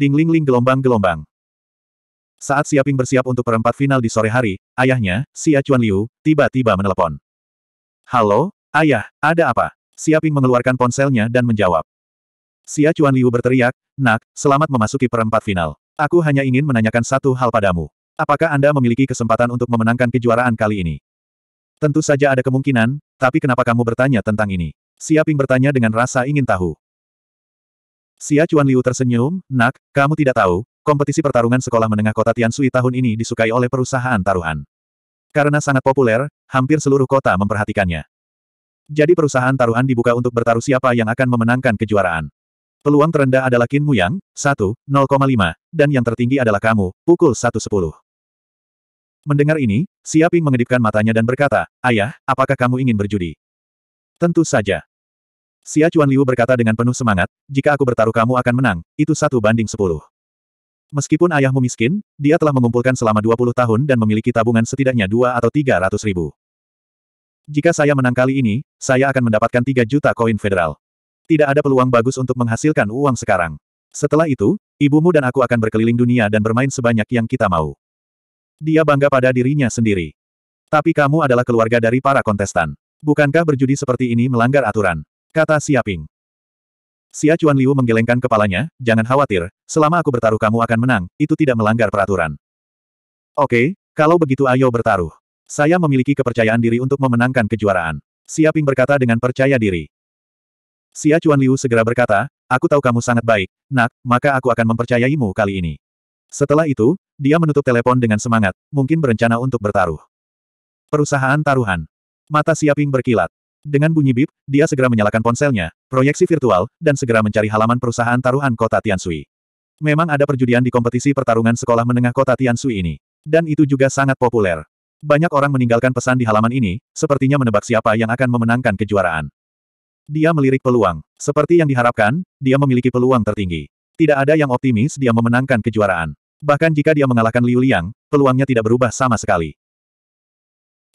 Ding ling ling gelombang-gelombang. Saat Siaping bersiap untuk perempat final di sore hari, ayahnya, Xia Chuan Liu, tiba-tiba menelepon. Halo, ayah, ada apa? Siaping mengeluarkan ponselnya dan menjawab. Xia Chuan Liu berteriak, Nak, selamat memasuki perempat final. Aku hanya ingin menanyakan satu hal padamu. Apakah Anda memiliki kesempatan untuk memenangkan kejuaraan kali ini? Tentu saja ada kemungkinan, tapi kenapa kamu bertanya tentang ini? Siaping bertanya dengan rasa ingin tahu. Xia Chuan Liu tersenyum, nak, kamu tidak tahu, kompetisi pertarungan sekolah menengah kota Tiansui tahun ini disukai oleh perusahaan taruhan. Karena sangat populer, hampir seluruh kota memperhatikannya. Jadi perusahaan taruhan dibuka untuk bertaruh siapa yang akan memenangkan kejuaraan. Peluang terendah adalah Qin Muyang, 1, 0,5, dan yang tertinggi adalah kamu, pukul 1.10. Mendengar ini, Xia Ping mengedipkan matanya dan berkata, Ayah, apakah kamu ingin berjudi? Tentu saja. Xia Chuan Liu berkata dengan penuh semangat, jika aku bertaruh kamu akan menang, itu satu banding sepuluh. Meskipun ayahmu miskin, dia telah mengumpulkan selama 20 tahun dan memiliki tabungan setidaknya dua atau tiga ratus ribu. Jika saya menang kali ini, saya akan mendapatkan tiga juta koin federal. Tidak ada peluang bagus untuk menghasilkan uang sekarang. Setelah itu, ibumu dan aku akan berkeliling dunia dan bermain sebanyak yang kita mau. Dia bangga pada dirinya sendiri. Tapi kamu adalah keluarga dari para kontestan. Bukankah berjudi seperti ini melanggar aturan? Kata Siaping. Xia Chuan Liu menggelengkan kepalanya, jangan khawatir, selama aku bertaruh kamu akan menang, itu tidak melanggar peraturan. Oke, kalau begitu ayo bertaruh. Saya memiliki kepercayaan diri untuk memenangkan kejuaraan. Xia berkata dengan percaya diri. Xia Chuan Liu segera berkata, aku tahu kamu sangat baik, nak, maka aku akan mempercayaimu kali ini. Setelah itu, dia menutup telepon dengan semangat, mungkin berencana untuk bertaruh. Perusahaan Taruhan. Mata Xia berkilat. Dengan bunyi bip, dia segera menyalakan ponselnya, proyeksi virtual, dan segera mencari halaman perusahaan taruhan kota Tiansui. Memang ada perjudian di kompetisi pertarungan sekolah menengah kota Tiansui ini. Dan itu juga sangat populer. Banyak orang meninggalkan pesan di halaman ini, sepertinya menebak siapa yang akan memenangkan kejuaraan. Dia melirik peluang. Seperti yang diharapkan, dia memiliki peluang tertinggi. Tidak ada yang optimis dia memenangkan kejuaraan. Bahkan jika dia mengalahkan Liu Liang, peluangnya tidak berubah sama sekali.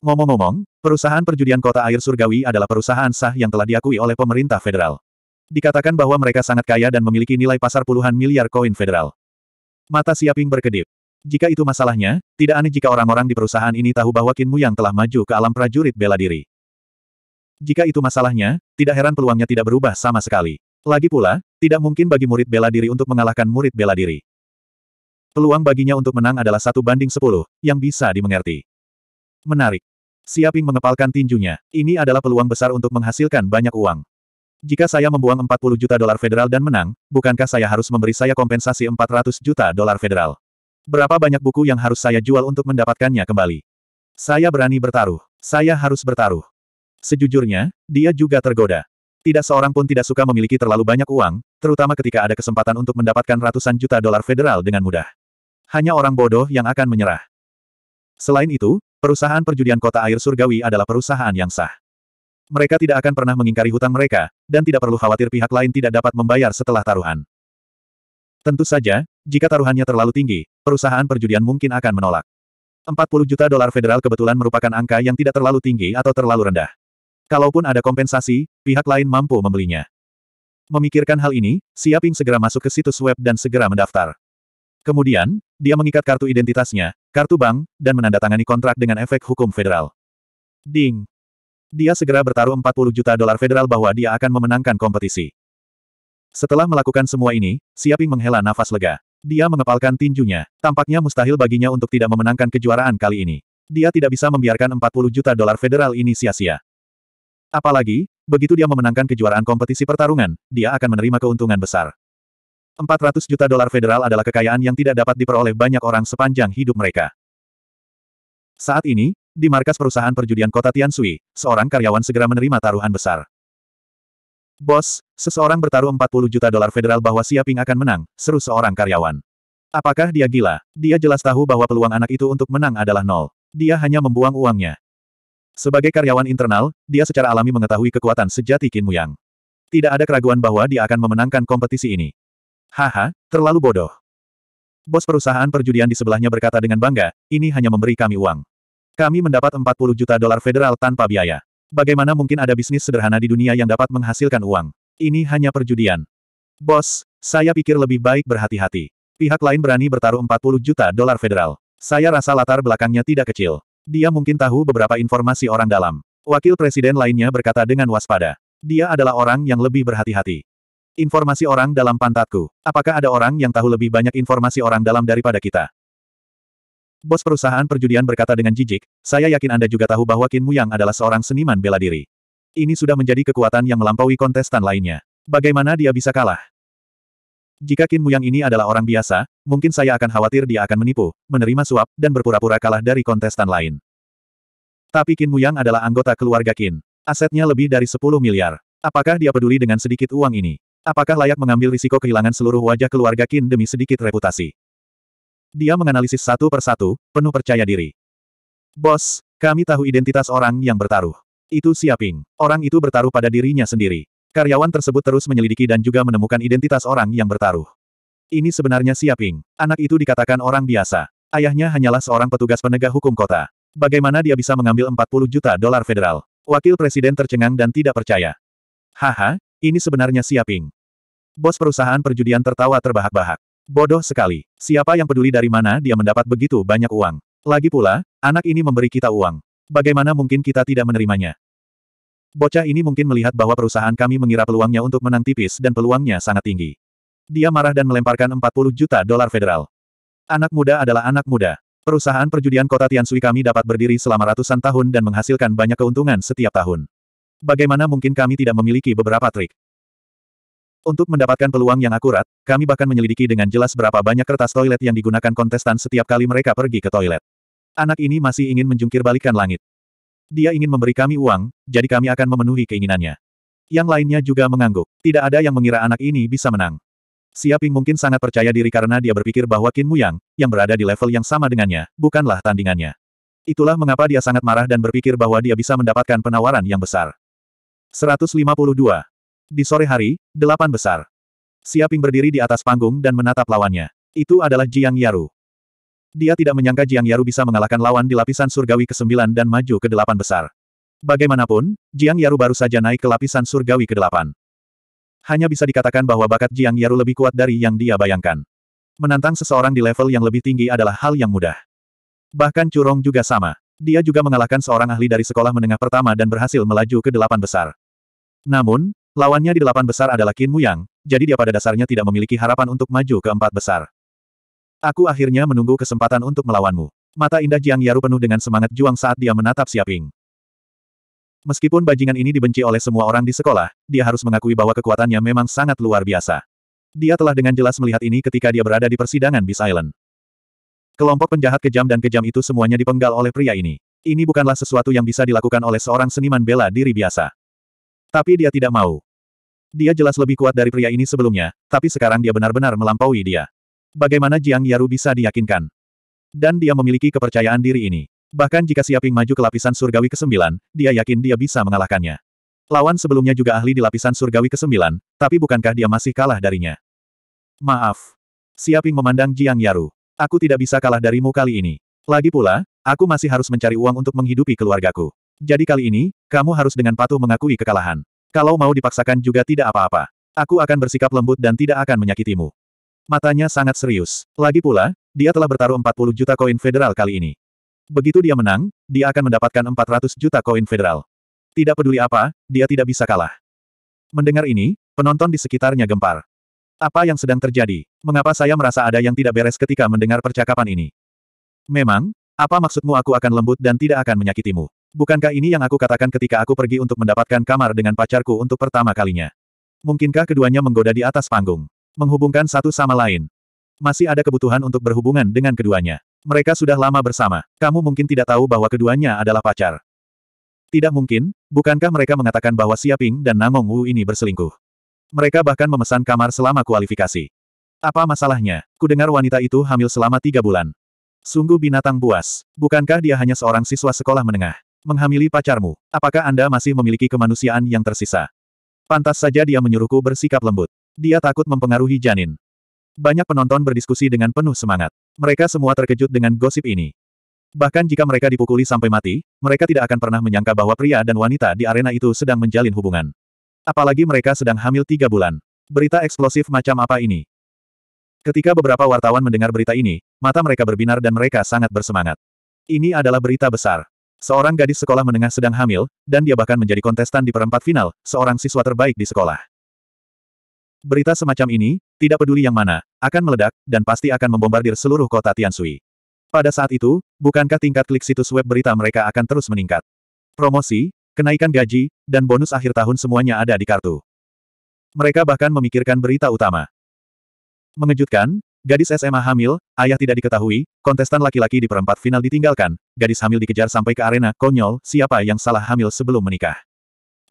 Ngomong-ngomong, perusahaan perjudian kota air surgawi adalah perusahaan sah yang telah diakui oleh pemerintah federal. Dikatakan bahwa mereka sangat kaya dan memiliki nilai pasar puluhan miliar koin federal. Mata Siaping berkedip. Jika itu masalahnya, tidak aneh jika orang-orang di perusahaan ini tahu bahwa Kinmu yang telah maju ke alam prajurit bela diri. Jika itu masalahnya, tidak heran peluangnya tidak berubah sama sekali. Lagi pula, tidak mungkin bagi murid bela diri untuk mengalahkan murid bela diri. Peluang baginya untuk menang adalah satu banding sepuluh, yang bisa dimengerti. Menarik. Siaping mengepalkan tinjunya. Ini adalah peluang besar untuk menghasilkan banyak uang. Jika saya membuang 40 juta dolar federal dan menang, bukankah saya harus memberi saya kompensasi 400 juta dolar federal? Berapa banyak buku yang harus saya jual untuk mendapatkannya kembali? Saya berani bertaruh. Saya harus bertaruh. Sejujurnya, dia juga tergoda. Tidak seorang pun tidak suka memiliki terlalu banyak uang, terutama ketika ada kesempatan untuk mendapatkan ratusan juta dolar federal dengan mudah. Hanya orang bodoh yang akan menyerah. Selain itu, Perusahaan perjudian kota air surgawi adalah perusahaan yang sah. Mereka tidak akan pernah mengingkari hutang mereka, dan tidak perlu khawatir pihak lain tidak dapat membayar setelah taruhan. Tentu saja, jika taruhannya terlalu tinggi, perusahaan perjudian mungkin akan menolak. 40 juta dolar federal kebetulan merupakan angka yang tidak terlalu tinggi atau terlalu rendah. Kalaupun ada kompensasi, pihak lain mampu membelinya. Memikirkan hal ini, Siaping segera masuk ke situs web dan segera mendaftar. Kemudian, dia mengikat kartu identitasnya, kartu bank, dan menandatangani kontrak dengan efek hukum federal. Ding! Dia segera bertaruh 40 juta dolar federal bahwa dia akan memenangkan kompetisi. Setelah melakukan semua ini, Siaping menghela nafas lega. Dia mengepalkan tinjunya. Tampaknya mustahil baginya untuk tidak memenangkan kejuaraan kali ini. Dia tidak bisa membiarkan 40 juta dolar federal ini sia-sia. Apalagi, begitu dia memenangkan kejuaraan kompetisi pertarungan, dia akan menerima keuntungan besar. 400 juta dolar federal adalah kekayaan yang tidak dapat diperoleh banyak orang sepanjang hidup mereka. Saat ini, di markas perusahaan perjudian kota Tiansui, seorang karyawan segera menerima taruhan besar. Bos, seseorang bertaruh 40 juta dolar federal bahwa Siaping akan menang, seru seorang karyawan. Apakah dia gila? Dia jelas tahu bahwa peluang anak itu untuk menang adalah nol. Dia hanya membuang uangnya. Sebagai karyawan internal, dia secara alami mengetahui kekuatan sejati Qin Muyang. Tidak ada keraguan bahwa dia akan memenangkan kompetisi ini. Haha, terlalu bodoh. Bos perusahaan perjudian di sebelahnya berkata dengan bangga, ini hanya memberi kami uang. Kami mendapat 40 juta dolar federal tanpa biaya. Bagaimana mungkin ada bisnis sederhana di dunia yang dapat menghasilkan uang? Ini hanya perjudian. Bos, saya pikir lebih baik berhati-hati. Pihak lain berani bertaruh 40 juta dolar federal. Saya rasa latar belakangnya tidak kecil. Dia mungkin tahu beberapa informasi orang dalam. Wakil presiden lainnya berkata dengan waspada. Dia adalah orang yang lebih berhati-hati. Informasi orang dalam pantatku. Apakah ada orang yang tahu lebih banyak informasi orang dalam daripada kita? Bos perusahaan perjudian berkata dengan jijik, saya yakin Anda juga tahu bahwa Qin Muyang adalah seorang seniman bela diri. Ini sudah menjadi kekuatan yang melampaui kontestan lainnya. Bagaimana dia bisa kalah? Jika Qin Muyang ini adalah orang biasa, mungkin saya akan khawatir dia akan menipu, menerima suap, dan berpura-pura kalah dari kontestan lain. Tapi Qin Muyang adalah anggota keluarga Qin. Asetnya lebih dari 10 miliar. Apakah dia peduli dengan sedikit uang ini? Apakah layak mengambil risiko kehilangan seluruh wajah keluarga Qin demi sedikit reputasi? Dia menganalisis satu persatu, penuh percaya diri. Bos, kami tahu identitas orang yang bertaruh. Itu Siaping. Orang itu bertaruh pada dirinya sendiri. Karyawan tersebut terus menyelidiki dan juga menemukan identitas orang yang bertaruh. Ini sebenarnya Siaping. Anak itu dikatakan orang biasa. Ayahnya hanyalah seorang petugas penegak hukum kota. Bagaimana dia bisa mengambil 40 juta dolar federal? Wakil presiden tercengang dan tidak percaya. Haha, ini sebenarnya Siaping. Bos perusahaan perjudian tertawa terbahak-bahak. Bodoh sekali. Siapa yang peduli dari mana dia mendapat begitu banyak uang? Lagi pula, anak ini memberi kita uang. Bagaimana mungkin kita tidak menerimanya? Bocah ini mungkin melihat bahwa perusahaan kami mengira peluangnya untuk menang tipis dan peluangnya sangat tinggi. Dia marah dan melemparkan 40 juta dolar federal. Anak muda adalah anak muda. Perusahaan perjudian kota Tiansui kami dapat berdiri selama ratusan tahun dan menghasilkan banyak keuntungan setiap tahun. Bagaimana mungkin kami tidak memiliki beberapa trik? Untuk mendapatkan peluang yang akurat, kami bahkan menyelidiki dengan jelas berapa banyak kertas toilet yang digunakan kontestan setiap kali mereka pergi ke toilet. Anak ini masih ingin menjungkir balikan langit. Dia ingin memberi kami uang, jadi kami akan memenuhi keinginannya. Yang lainnya juga mengangguk. Tidak ada yang mengira anak ini bisa menang. Siaping mungkin sangat percaya diri karena dia berpikir bahwa Qin Muyang, yang berada di level yang sama dengannya, bukanlah tandingannya. Itulah mengapa dia sangat marah dan berpikir bahwa dia bisa mendapatkan penawaran yang besar. 152. Di sore hari, delapan besar. Siaping berdiri di atas panggung dan menatap lawannya. Itu adalah Jiang Yaru. Dia tidak menyangka Jiang Yaru bisa mengalahkan lawan di lapisan surgawi ke-9 dan maju ke delapan besar. Bagaimanapun, Jiang Yaru baru saja naik ke lapisan surgawi ke-8. Hanya bisa dikatakan bahwa bakat Jiang Yaru lebih kuat dari yang dia bayangkan. Menantang seseorang di level yang lebih tinggi adalah hal yang mudah. Bahkan Curong juga sama. Dia juga mengalahkan seorang ahli dari sekolah menengah pertama dan berhasil melaju ke delapan besar. Namun, lawannya di delapan besar adalah Qin Muyang, jadi dia pada dasarnya tidak memiliki harapan untuk maju ke empat besar. Aku akhirnya menunggu kesempatan untuk melawanmu. Mata indah Jiang Yaru penuh dengan semangat juang saat dia menatap Siaping. Meskipun bajingan ini dibenci oleh semua orang di sekolah, dia harus mengakui bahwa kekuatannya memang sangat luar biasa. Dia telah dengan jelas melihat ini ketika dia berada di persidangan Beast Island. Kelompok penjahat kejam dan kejam itu semuanya dipenggal oleh pria ini. Ini bukanlah sesuatu yang bisa dilakukan oleh seorang seniman bela diri biasa. Tapi dia tidak mau. Dia jelas lebih kuat dari pria ini sebelumnya, tapi sekarang dia benar-benar melampaui dia. Bagaimana Jiang Yaru bisa diyakinkan? Dan dia memiliki kepercayaan diri ini. Bahkan jika Siaping maju ke lapisan surgawi ke-9, dia yakin dia bisa mengalahkannya. Lawan sebelumnya juga ahli di lapisan surgawi ke-9, tapi bukankah dia masih kalah darinya? Maaf. Siaping memandang Jiang Yaru. Aku tidak bisa kalah darimu kali ini. Lagi pula, aku masih harus mencari uang untuk menghidupi keluargaku. Jadi kali ini, kamu harus dengan patuh mengakui kekalahan. Kalau mau dipaksakan juga tidak apa-apa. Aku akan bersikap lembut dan tidak akan menyakitimu. Matanya sangat serius. Lagi pula, dia telah bertaruh 40 juta koin federal kali ini. Begitu dia menang, dia akan mendapatkan 400 juta koin federal. Tidak peduli apa, dia tidak bisa kalah. Mendengar ini, penonton di sekitarnya gempar. Apa yang sedang terjadi? Mengapa saya merasa ada yang tidak beres ketika mendengar percakapan ini? Memang, apa maksudmu aku akan lembut dan tidak akan menyakitimu? Bukankah ini yang aku katakan ketika aku pergi untuk mendapatkan kamar dengan pacarku untuk pertama kalinya? Mungkinkah keduanya menggoda di atas panggung? Menghubungkan satu sama lain. Masih ada kebutuhan untuk berhubungan dengan keduanya. Mereka sudah lama bersama. Kamu mungkin tidak tahu bahwa keduanya adalah pacar. Tidak mungkin, bukankah mereka mengatakan bahwa Siaping dan Nangong Wu ini berselingkuh? Mereka bahkan memesan kamar selama kualifikasi. Apa masalahnya? Kudengar wanita itu hamil selama tiga bulan. Sungguh binatang buas. Bukankah dia hanya seorang siswa sekolah menengah? Menghamili pacarmu, apakah Anda masih memiliki kemanusiaan yang tersisa? Pantas saja dia menyuruhku bersikap lembut. Dia takut mempengaruhi janin. Banyak penonton berdiskusi dengan penuh semangat. Mereka semua terkejut dengan gosip ini. Bahkan jika mereka dipukuli sampai mati, mereka tidak akan pernah menyangka bahwa pria dan wanita di arena itu sedang menjalin hubungan. Apalagi mereka sedang hamil tiga bulan. Berita eksplosif macam apa ini? Ketika beberapa wartawan mendengar berita ini, mata mereka berbinar dan mereka sangat bersemangat. Ini adalah berita besar. Seorang gadis sekolah menengah sedang hamil, dan dia bahkan menjadi kontestan di perempat final, seorang siswa terbaik di sekolah. Berita semacam ini, tidak peduli yang mana, akan meledak, dan pasti akan membombardir seluruh kota Tiansui. Pada saat itu, bukankah tingkat klik situs web berita mereka akan terus meningkat? Promosi, kenaikan gaji, dan bonus akhir tahun semuanya ada di kartu. Mereka bahkan memikirkan berita utama. Mengejutkan, gadis SMA hamil, ayah tidak diketahui, kontestan laki-laki di perempat final ditinggalkan, gadis hamil dikejar sampai ke arena, konyol, siapa yang salah hamil sebelum menikah.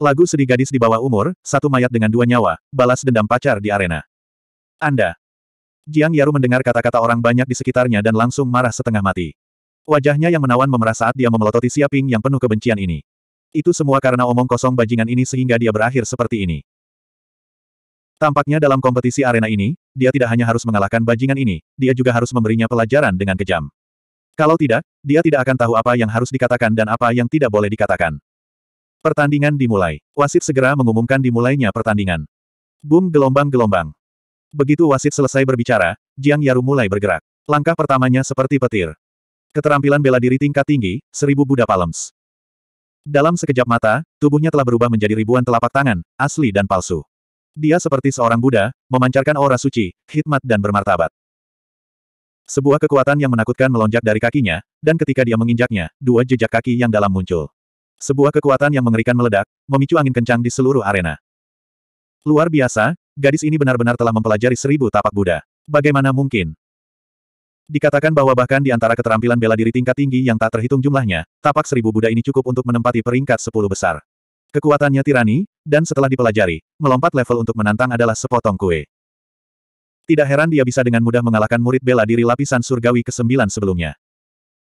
Lagu sedih gadis di bawah umur, satu mayat dengan dua nyawa, balas dendam pacar di arena. Anda. Jiang Yaru mendengar kata-kata orang banyak di sekitarnya dan langsung marah setengah mati. Wajahnya yang menawan memerah saat dia memelototi Siaping yang penuh kebencian ini. Itu semua karena omong kosong bajingan ini sehingga dia berakhir seperti ini. Tampaknya dalam kompetisi arena ini, dia tidak hanya harus mengalahkan bajingan ini, dia juga harus memberinya pelajaran dengan kejam. Kalau tidak, dia tidak akan tahu apa yang harus dikatakan dan apa yang tidak boleh dikatakan. Pertandingan dimulai. Wasit segera mengumumkan dimulainya pertandingan. Boom gelombang-gelombang. Begitu wasit selesai berbicara, Jiang Yaru mulai bergerak. Langkah pertamanya seperti petir. Keterampilan bela diri tingkat tinggi, seribu Buddha Palms. Dalam sekejap mata, tubuhnya telah berubah menjadi ribuan telapak tangan, asli dan palsu. Dia seperti seorang Buddha, memancarkan aura suci, hikmat dan bermartabat. Sebuah kekuatan yang menakutkan melonjak dari kakinya, dan ketika dia menginjaknya, dua jejak kaki yang dalam muncul. Sebuah kekuatan yang mengerikan meledak, memicu angin kencang di seluruh arena. Luar biasa, gadis ini benar-benar telah mempelajari seribu tapak Buddha. Bagaimana mungkin? Dikatakan bahwa bahkan di antara keterampilan bela diri tingkat tinggi yang tak terhitung jumlahnya, tapak seribu Buddha ini cukup untuk menempati peringkat sepuluh besar. Kekuatannya tirani, dan setelah dipelajari, melompat level untuk menantang adalah sepotong kue. Tidak heran dia bisa dengan mudah mengalahkan murid bela diri lapisan surgawi ke-9 sebelumnya.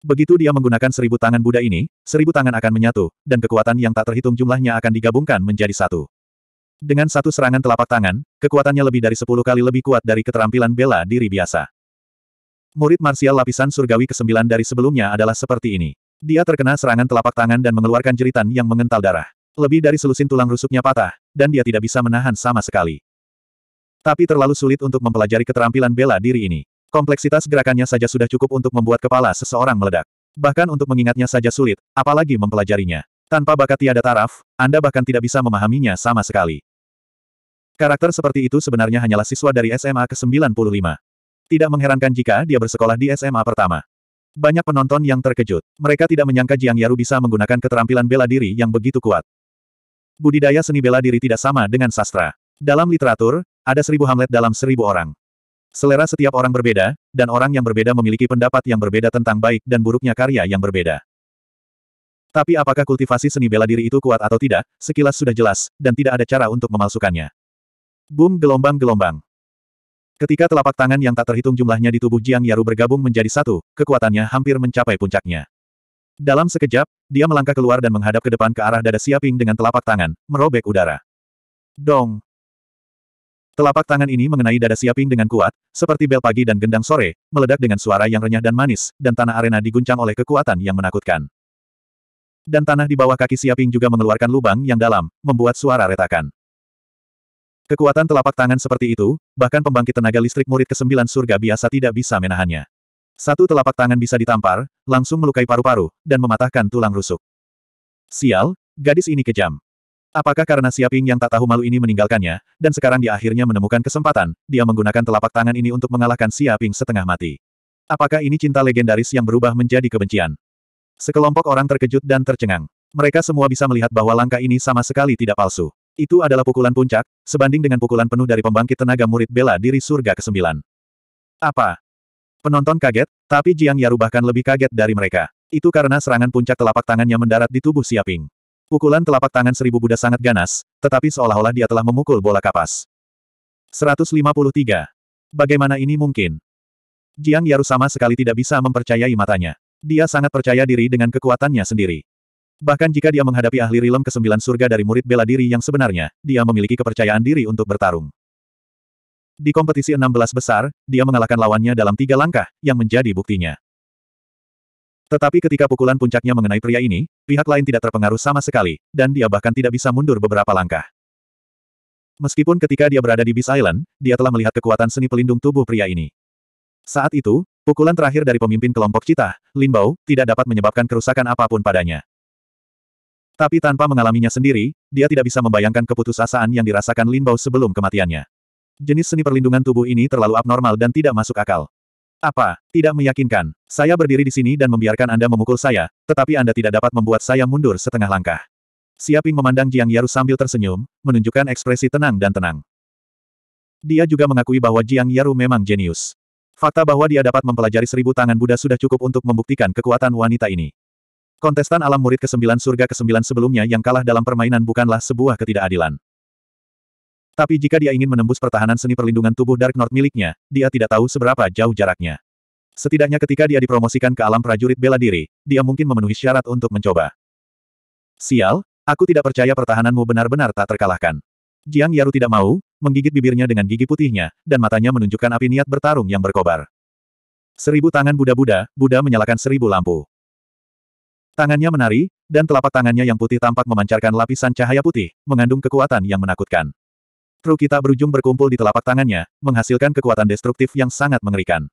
Begitu dia menggunakan seribu tangan Buddha ini, seribu tangan akan menyatu, dan kekuatan yang tak terhitung jumlahnya akan digabungkan menjadi satu. Dengan satu serangan telapak tangan, kekuatannya lebih dari sepuluh kali lebih kuat dari keterampilan bela diri biasa. Murid marsial lapisan surgawi ke-9 dari sebelumnya adalah seperti ini. Dia terkena serangan telapak tangan dan mengeluarkan jeritan yang mengental darah. Lebih dari selusin tulang rusuknya patah, dan dia tidak bisa menahan sama sekali. Tapi terlalu sulit untuk mempelajari keterampilan bela diri ini. Kompleksitas gerakannya saja sudah cukup untuk membuat kepala seseorang meledak. Bahkan untuk mengingatnya saja sulit, apalagi mempelajarinya. Tanpa bakat tiada taraf, Anda bahkan tidak bisa memahaminya sama sekali. Karakter seperti itu sebenarnya hanyalah siswa dari SMA ke-95. Tidak mengherankan jika dia bersekolah di SMA pertama. Banyak penonton yang terkejut. Mereka tidak menyangka Jiang Yaru bisa menggunakan keterampilan bela diri yang begitu kuat. Budidaya seni bela diri tidak sama dengan sastra. Dalam literatur, ada seribu Hamlet dalam seribu orang. Selera setiap orang berbeda, dan orang yang berbeda memiliki pendapat yang berbeda tentang baik dan buruknya karya yang berbeda. Tapi apakah kultivasi seni bela diri itu kuat atau tidak, sekilas sudah jelas, dan tidak ada cara untuk memalsukannya. Boom gelombang-gelombang. Ketika telapak tangan yang tak terhitung jumlahnya di tubuh Jiang Yaru bergabung menjadi satu, kekuatannya hampir mencapai puncaknya. Dalam sekejap, dia melangkah keluar dan menghadap ke depan ke arah dada Siaping dengan telapak tangan, merobek udara. Dong! Telapak tangan ini mengenai dada Siaping dengan kuat, seperti bel pagi dan gendang sore, meledak dengan suara yang renyah dan manis, dan tanah arena diguncang oleh kekuatan yang menakutkan. Dan tanah di bawah kaki Siaping juga mengeluarkan lubang yang dalam, membuat suara retakan. Kekuatan telapak tangan seperti itu, bahkan pembangkit tenaga listrik murid ke-9 surga biasa tidak bisa menahannya. Satu telapak tangan bisa ditampar, langsung melukai paru-paru, dan mematahkan tulang rusuk. Sial, gadis ini kejam. Apakah karena Siaping yang tak tahu malu ini meninggalkannya, dan sekarang dia akhirnya menemukan kesempatan, dia menggunakan telapak tangan ini untuk mengalahkan Siaping setengah mati. Apakah ini cinta legendaris yang berubah menjadi kebencian? Sekelompok orang terkejut dan tercengang. Mereka semua bisa melihat bahwa langkah ini sama sekali tidak palsu. Itu adalah pukulan puncak, sebanding dengan pukulan penuh dari pembangkit tenaga murid bela diri surga ke-9. Apa? Penonton kaget, tapi Jiang Yaru bahkan lebih kaget dari mereka. Itu karena serangan puncak telapak tangannya mendarat di tubuh Siaping. Pukulan telapak tangan seribu Buddha sangat ganas, tetapi seolah-olah dia telah memukul bola kapas. 153. Bagaimana ini mungkin? Jiang Yaru sama sekali tidak bisa mempercayai matanya. Dia sangat percaya diri dengan kekuatannya sendiri. Bahkan jika dia menghadapi ahli rilem kesembilan surga dari murid bela diri yang sebenarnya, dia memiliki kepercayaan diri untuk bertarung. Di kompetisi 16 besar, dia mengalahkan lawannya dalam tiga langkah, yang menjadi buktinya. Tetapi ketika pukulan puncaknya mengenai pria ini, pihak lain tidak terpengaruh sama sekali, dan dia bahkan tidak bisa mundur beberapa langkah. Meskipun ketika dia berada di Beast Island, dia telah melihat kekuatan seni pelindung tubuh pria ini. Saat itu, pukulan terakhir dari pemimpin kelompok cita, Linbao, tidak dapat menyebabkan kerusakan apapun padanya. Tapi tanpa mengalaminya sendiri, dia tidak bisa membayangkan keputusasaan yang dirasakan Lin Bao sebelum kematiannya. Jenis seni perlindungan tubuh ini terlalu abnormal dan tidak masuk akal. Apa? Tidak meyakinkan. Saya berdiri di sini dan membiarkan Anda memukul saya, tetapi Anda tidak dapat membuat saya mundur setengah langkah. Siaping memandang Jiang Yaru sambil tersenyum, menunjukkan ekspresi tenang dan tenang. Dia juga mengakui bahwa Jiang Yaru memang jenius. Fakta bahwa dia dapat mempelajari seribu tangan Buddha sudah cukup untuk membuktikan kekuatan wanita ini. Kontestan alam murid ke-9 surga ke-9 sebelumnya yang kalah dalam permainan bukanlah sebuah ketidakadilan. Tapi jika dia ingin menembus pertahanan seni perlindungan tubuh Dark North miliknya, dia tidak tahu seberapa jauh jaraknya. Setidaknya ketika dia dipromosikan ke alam prajurit bela diri, dia mungkin memenuhi syarat untuk mencoba. Sial, aku tidak percaya pertahananmu benar-benar tak terkalahkan. Jiang Yaru tidak mau, menggigit bibirnya dengan gigi putihnya, dan matanya menunjukkan api niat bertarung yang berkobar. Seribu tangan Buddha-Buddha, Buddha menyalakan seribu lampu. Tangannya menari, dan telapak tangannya yang putih tampak memancarkan lapisan cahaya putih, mengandung kekuatan yang menakutkan. Kru kita berujung berkumpul di telapak tangannya, menghasilkan kekuatan destruktif yang sangat mengerikan.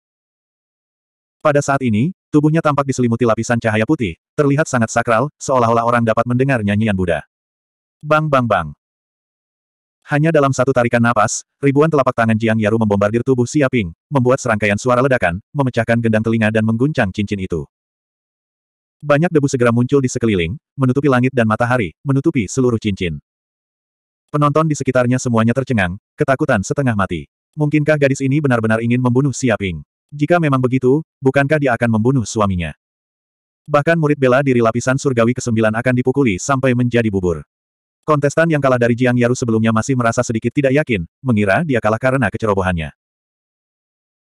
Pada saat ini, tubuhnya tampak diselimuti lapisan cahaya putih, terlihat sangat sakral, seolah-olah orang dapat mendengar nyanyian Buddha. Bang bang bang. Hanya dalam satu tarikan napas, ribuan telapak tangan Jiang Yaru membombardir tubuh Xia Ping, membuat serangkaian suara ledakan, memecahkan gendang telinga dan mengguncang cincin itu. Banyak debu segera muncul di sekeliling, menutupi langit dan matahari, menutupi seluruh cincin. Penonton di sekitarnya semuanya tercengang, ketakutan setengah mati. Mungkinkah gadis ini benar-benar ingin membunuh Siaping? Jika memang begitu, bukankah dia akan membunuh suaminya? Bahkan murid bela diri lapisan surgawi ke-9 akan dipukuli sampai menjadi bubur. Kontestan yang kalah dari Jiang Yaru sebelumnya masih merasa sedikit tidak yakin, mengira dia kalah karena kecerobohannya.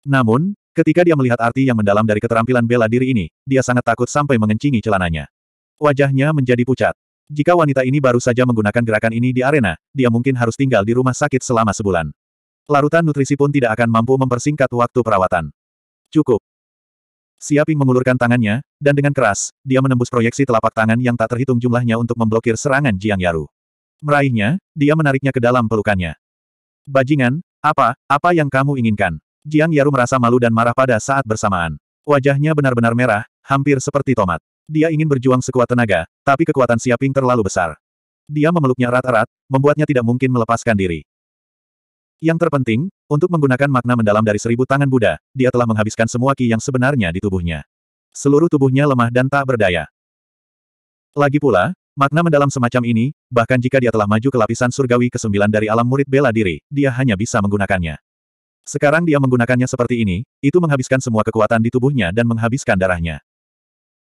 Namun, Ketika dia melihat arti yang mendalam dari keterampilan bela diri ini, dia sangat takut sampai mengencingi celananya. Wajahnya menjadi pucat. Jika wanita ini baru saja menggunakan gerakan ini di arena, dia mungkin harus tinggal di rumah sakit selama sebulan. Larutan nutrisi pun tidak akan mampu mempersingkat waktu perawatan. Cukup. Siaping mengulurkan tangannya, dan dengan keras, dia menembus proyeksi telapak tangan yang tak terhitung jumlahnya untuk memblokir serangan Jiang Yaru. Meraihnya, dia menariknya ke dalam pelukannya. Bajingan, apa, apa yang kamu inginkan? Jiang Yaru merasa malu dan marah pada saat bersamaan. Wajahnya benar-benar merah, hampir seperti tomat. Dia ingin berjuang sekuat tenaga, tapi kekuatan Siaping terlalu besar. Dia memeluknya erat-erat, membuatnya tidak mungkin melepaskan diri. Yang terpenting, untuk menggunakan makna mendalam dari seribu tangan Buddha, dia telah menghabiskan semua ki yang sebenarnya di tubuhnya. Seluruh tubuhnya lemah dan tak berdaya. Lagi pula, makna mendalam semacam ini, bahkan jika dia telah maju ke lapisan surgawi ke-9 dari alam murid bela diri, dia hanya bisa menggunakannya. Sekarang dia menggunakannya seperti ini, itu menghabiskan semua kekuatan di tubuhnya dan menghabiskan darahnya.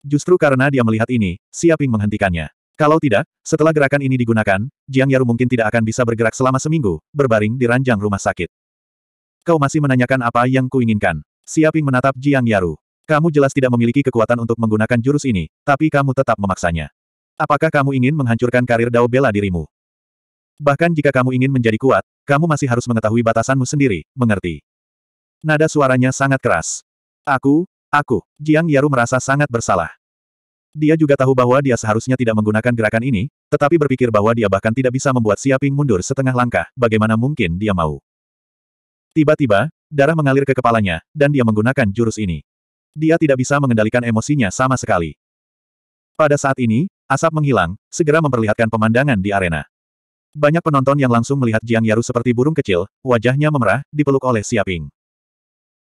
Justru karena dia melihat ini, Siaping menghentikannya. Kalau tidak, setelah gerakan ini digunakan, Jiang Yaru mungkin tidak akan bisa bergerak selama seminggu, berbaring di ranjang rumah sakit. Kau masih menanyakan apa yang kuinginkan. Siaping menatap Jiang Yaru. Kamu jelas tidak memiliki kekuatan untuk menggunakan jurus ini, tapi kamu tetap memaksanya. Apakah kamu ingin menghancurkan karir Dao bela dirimu? Bahkan jika kamu ingin menjadi kuat, kamu masih harus mengetahui batasanmu sendiri, mengerti? Nada suaranya sangat keras. Aku, aku, Jiang Yaru merasa sangat bersalah. Dia juga tahu bahwa dia seharusnya tidak menggunakan gerakan ini, tetapi berpikir bahwa dia bahkan tidak bisa membuat Siaping mundur setengah langkah, bagaimana mungkin dia mau. Tiba-tiba, darah mengalir ke kepalanya, dan dia menggunakan jurus ini. Dia tidak bisa mengendalikan emosinya sama sekali. Pada saat ini, asap menghilang, segera memperlihatkan pemandangan di arena. Banyak penonton yang langsung melihat Jiang Yaru seperti burung kecil, wajahnya memerah, dipeluk oleh Siaping.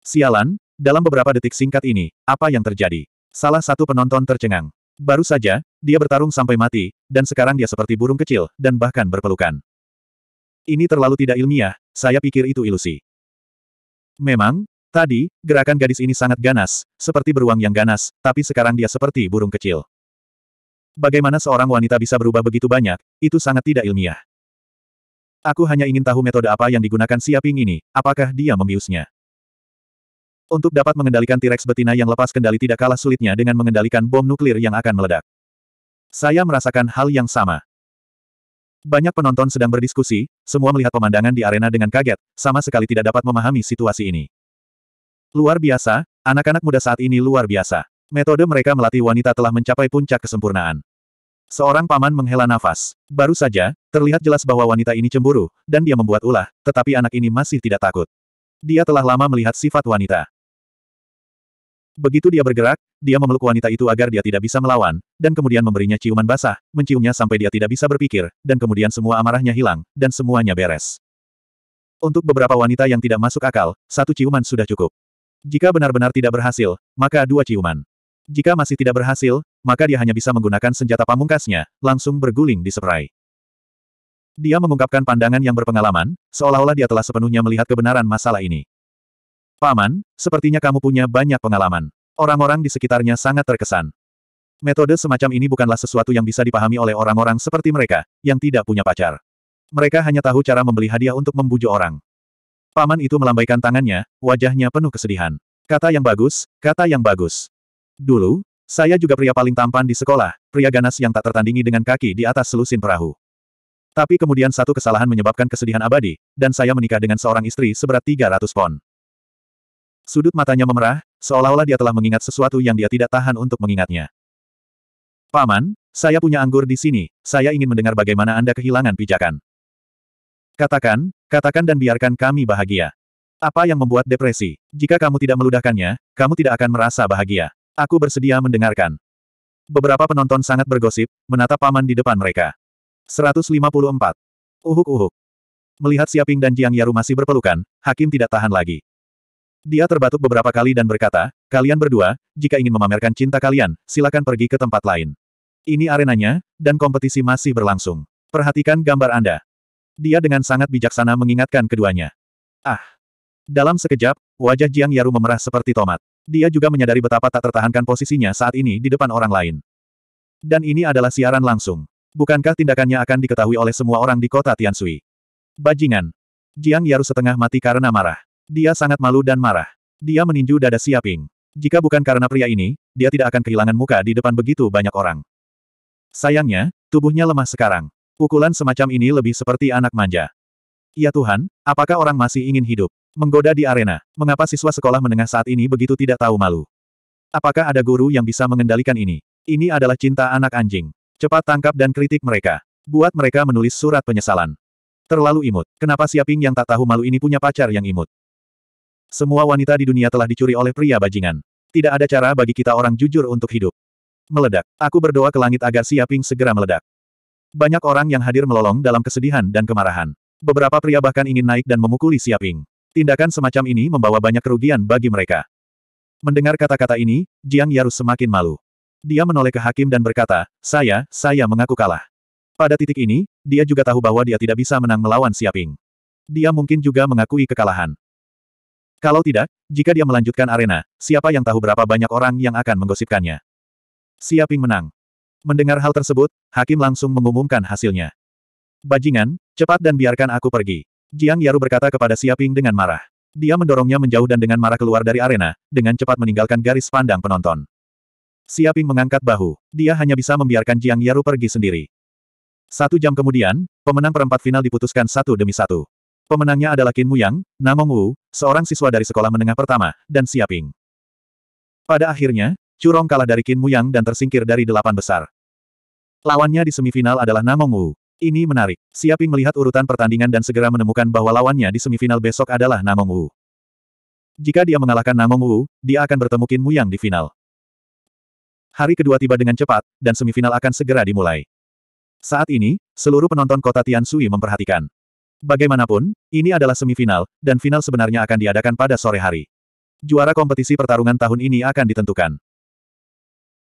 Sialan, dalam beberapa detik singkat ini, apa yang terjadi? Salah satu penonton tercengang. Baru saja, dia bertarung sampai mati, dan sekarang dia seperti burung kecil, dan bahkan berpelukan. Ini terlalu tidak ilmiah, saya pikir itu ilusi. Memang, tadi, gerakan gadis ini sangat ganas, seperti beruang yang ganas, tapi sekarang dia seperti burung kecil. Bagaimana seorang wanita bisa berubah begitu banyak, itu sangat tidak ilmiah. Aku hanya ingin tahu metode apa yang digunakan Siaping ini, apakah dia membiusnya. Untuk dapat mengendalikan T-Rex betina yang lepas kendali tidak kalah sulitnya dengan mengendalikan bom nuklir yang akan meledak. Saya merasakan hal yang sama. Banyak penonton sedang berdiskusi, semua melihat pemandangan di arena dengan kaget, sama sekali tidak dapat memahami situasi ini. Luar biasa, anak-anak muda saat ini luar biasa. Metode mereka melatih wanita telah mencapai puncak kesempurnaan. Seorang paman menghela nafas. Baru saja, Terlihat jelas bahwa wanita ini cemburu, dan dia membuat ulah, tetapi anak ini masih tidak takut. Dia telah lama melihat sifat wanita. Begitu dia bergerak, dia memeluk wanita itu agar dia tidak bisa melawan, dan kemudian memberinya ciuman basah, menciumnya sampai dia tidak bisa berpikir, dan kemudian semua amarahnya hilang, dan semuanya beres. Untuk beberapa wanita yang tidak masuk akal, satu ciuman sudah cukup. Jika benar-benar tidak berhasil, maka dua ciuman. Jika masih tidak berhasil, maka dia hanya bisa menggunakan senjata pamungkasnya, langsung berguling di spray. Dia mengungkapkan pandangan yang berpengalaman, seolah-olah dia telah sepenuhnya melihat kebenaran masalah ini. Paman, sepertinya kamu punya banyak pengalaman. Orang-orang di sekitarnya sangat terkesan. Metode semacam ini bukanlah sesuatu yang bisa dipahami oleh orang-orang seperti mereka, yang tidak punya pacar. Mereka hanya tahu cara membeli hadiah untuk membujuk orang. Paman itu melambaikan tangannya, wajahnya penuh kesedihan. Kata yang bagus, kata yang bagus. Dulu, saya juga pria paling tampan di sekolah, pria ganas yang tak tertandingi dengan kaki di atas selusin perahu. Tapi kemudian satu kesalahan menyebabkan kesedihan abadi, dan saya menikah dengan seorang istri seberat 300 pon. Sudut matanya memerah, seolah-olah dia telah mengingat sesuatu yang dia tidak tahan untuk mengingatnya. Paman, saya punya anggur di sini, saya ingin mendengar bagaimana Anda kehilangan pijakan. Katakan, katakan dan biarkan kami bahagia. Apa yang membuat depresi? Jika kamu tidak meludahkannya, kamu tidak akan merasa bahagia. Aku bersedia mendengarkan. Beberapa penonton sangat bergosip, menatap paman di depan mereka. 154. Uhuk-uhuk. Melihat Siaping dan Jiang Yaru masih berpelukan, Hakim tidak tahan lagi. Dia terbatuk beberapa kali dan berkata, kalian berdua, jika ingin memamerkan cinta kalian, silakan pergi ke tempat lain. Ini arenanya, dan kompetisi masih berlangsung. Perhatikan gambar Anda. Dia dengan sangat bijaksana mengingatkan keduanya. Ah! Dalam sekejap, wajah Jiang Yaru memerah seperti tomat. Dia juga menyadari betapa tak tertahankan posisinya saat ini di depan orang lain. Dan ini adalah siaran langsung. Bukankah tindakannya akan diketahui oleh semua orang di kota Tiansui? Bajingan. Jiang Yaru setengah mati karena marah. Dia sangat malu dan marah. Dia meninju dada Siaping. Jika bukan karena pria ini, dia tidak akan kehilangan muka di depan begitu banyak orang. Sayangnya, tubuhnya lemah sekarang. Pukulan semacam ini lebih seperti anak manja. Ya Tuhan, apakah orang masih ingin hidup? Menggoda di arena. Mengapa siswa sekolah menengah saat ini begitu tidak tahu malu? Apakah ada guru yang bisa mengendalikan ini? Ini adalah cinta anak anjing. Cepat tangkap dan kritik mereka. Buat mereka menulis surat penyesalan. Terlalu imut. Kenapa Siaping yang tak tahu malu ini punya pacar yang imut? Semua wanita di dunia telah dicuri oleh pria bajingan. Tidak ada cara bagi kita orang jujur untuk hidup. Meledak. Aku berdoa ke langit agar Siaping segera meledak. Banyak orang yang hadir melolong dalam kesedihan dan kemarahan. Beberapa pria bahkan ingin naik dan memukuli Siaping. Tindakan semacam ini membawa banyak kerugian bagi mereka. Mendengar kata-kata ini, Jiang Yarus semakin malu. Dia menoleh ke hakim dan berkata, saya, saya mengaku kalah. Pada titik ini, dia juga tahu bahwa dia tidak bisa menang melawan Siaping. Dia mungkin juga mengakui kekalahan. Kalau tidak, jika dia melanjutkan arena, siapa yang tahu berapa banyak orang yang akan menggosipkannya. Siaping menang. Mendengar hal tersebut, hakim langsung mengumumkan hasilnya. Bajingan, cepat dan biarkan aku pergi. Jiang Yaru berkata kepada Siaping dengan marah. Dia mendorongnya menjauh dan dengan marah keluar dari arena, dengan cepat meninggalkan garis pandang penonton. Siaping mengangkat bahu. Dia hanya bisa membiarkan Jiang Yaru pergi sendiri. Satu jam kemudian, pemenang perempat final diputuskan satu demi satu. Pemenangnya adalah Qin Muyang, Namong Wu, seorang siswa dari sekolah menengah pertama, dan Siaping. Pada akhirnya, Curong kalah dari Qin Muyang dan tersingkir dari delapan besar. Lawannya di semifinal adalah Namong Wu. Ini menarik. Siaping melihat urutan pertandingan dan segera menemukan bahwa lawannya di semifinal besok adalah Namong Wu. Jika dia mengalahkan Namong Wu, dia akan bertemu Qin Muyang di final. Hari kedua tiba dengan cepat, dan semifinal akan segera dimulai. Saat ini, seluruh penonton kota Tiansui memperhatikan. Bagaimanapun, ini adalah semifinal, dan final sebenarnya akan diadakan pada sore hari. Juara kompetisi pertarungan tahun ini akan ditentukan.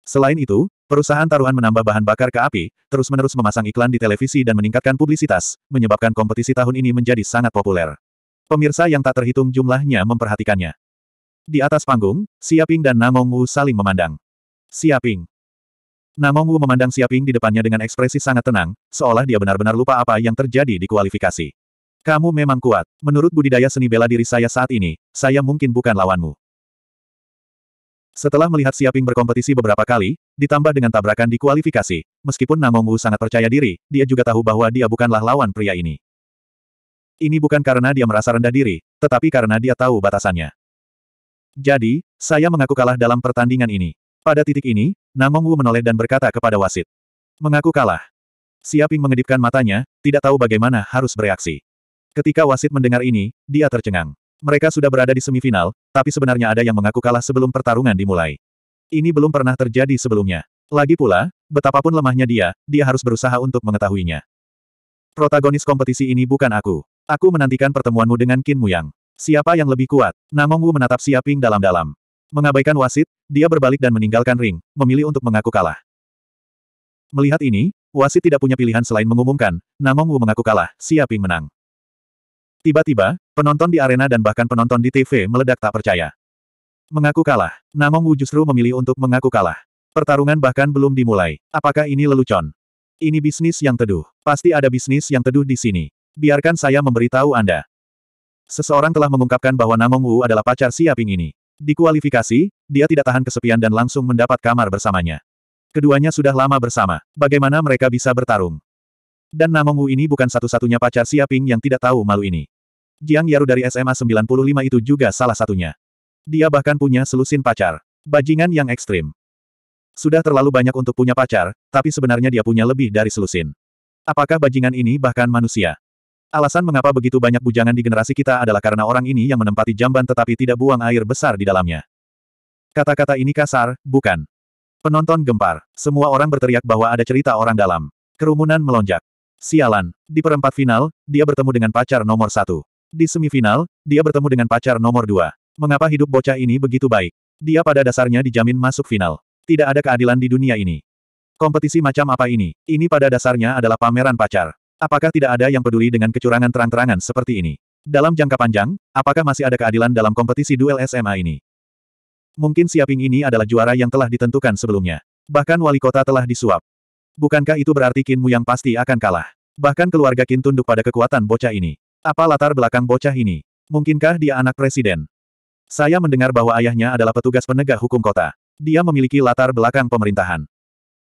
Selain itu, perusahaan taruhan menambah bahan bakar ke api, terus-menerus memasang iklan di televisi dan meningkatkan publisitas, menyebabkan kompetisi tahun ini menjadi sangat populer. Pemirsa yang tak terhitung jumlahnya memperhatikannya. Di atas panggung, Siaping dan Namong Wu saling memandang. Siaping. Namong Wu memandang Siaping di depannya dengan ekspresi sangat tenang, seolah dia benar-benar lupa apa yang terjadi di kualifikasi. Kamu memang kuat. Menurut budidaya seni bela diri saya saat ini, saya mungkin bukan lawanmu. Setelah melihat Siaping berkompetisi beberapa kali, ditambah dengan tabrakan di kualifikasi, meskipun Namong Wu sangat percaya diri, dia juga tahu bahwa dia bukanlah lawan pria ini. Ini bukan karena dia merasa rendah diri, tetapi karena dia tahu batasannya. Jadi, saya mengaku kalah dalam pertandingan ini. Pada titik ini, Namong Wu menoleh dan berkata kepada wasit. Mengaku kalah. Siaping mengedipkan matanya, tidak tahu bagaimana harus bereaksi. Ketika wasit mendengar ini, dia tercengang. Mereka sudah berada di semifinal, tapi sebenarnya ada yang mengaku kalah sebelum pertarungan dimulai. Ini belum pernah terjadi sebelumnya. Lagi pula, betapapun lemahnya dia, dia harus berusaha untuk mengetahuinya. Protagonis kompetisi ini bukan aku. Aku menantikan pertemuanmu dengan Qin Yang. Siapa yang lebih kuat? Namong Wu menatap Siaping dalam-dalam. Mengabaikan wasit, dia berbalik dan meninggalkan ring, memilih untuk mengaku kalah. Melihat ini, wasit tidak punya pilihan selain mengumumkan, Namong Wu mengaku kalah, Siaping menang. Tiba-tiba, penonton di arena dan bahkan penonton di TV meledak tak percaya. Mengaku kalah, Namong Wu justru memilih untuk mengaku kalah. Pertarungan bahkan belum dimulai. Apakah ini lelucon? Ini bisnis yang teduh. Pasti ada bisnis yang teduh di sini. Biarkan saya memberitahu Anda. Seseorang telah mengungkapkan bahwa Namong Wu adalah pacar Siaping ini. Di kualifikasi, dia tidak tahan kesepian dan langsung mendapat kamar bersamanya. Keduanya sudah lama bersama. Bagaimana mereka bisa bertarung? Dan Namong Wu ini bukan satu-satunya pacar Siaping yang tidak tahu malu ini. Jiang Yaru dari SMA 95 itu juga salah satunya. Dia bahkan punya selusin pacar. Bajingan yang ekstrim. Sudah terlalu banyak untuk punya pacar, tapi sebenarnya dia punya lebih dari selusin. Apakah bajingan ini bahkan manusia? Alasan mengapa begitu banyak bujangan di generasi kita adalah karena orang ini yang menempati jamban tetapi tidak buang air besar di dalamnya. Kata-kata ini kasar, bukan? Penonton gempar. Semua orang berteriak bahwa ada cerita orang dalam. Kerumunan melonjak. Sialan. Di perempat final, dia bertemu dengan pacar nomor satu. Di semifinal, dia bertemu dengan pacar nomor dua. Mengapa hidup bocah ini begitu baik? Dia pada dasarnya dijamin masuk final. Tidak ada keadilan di dunia ini. Kompetisi macam apa ini? Ini pada dasarnya adalah pameran pacar. Apakah tidak ada yang peduli dengan kecurangan terang-terangan seperti ini? Dalam jangka panjang, apakah masih ada keadilan dalam kompetisi duel SMA ini? Mungkin Siaping ini adalah juara yang telah ditentukan sebelumnya. Bahkan wali kota telah disuap. Bukankah itu berarti Mu yang pasti akan kalah? Bahkan keluarga Kin tunduk pada kekuatan bocah ini. Apa latar belakang bocah ini? Mungkinkah dia anak presiden? Saya mendengar bahwa ayahnya adalah petugas penegak hukum kota. Dia memiliki latar belakang pemerintahan.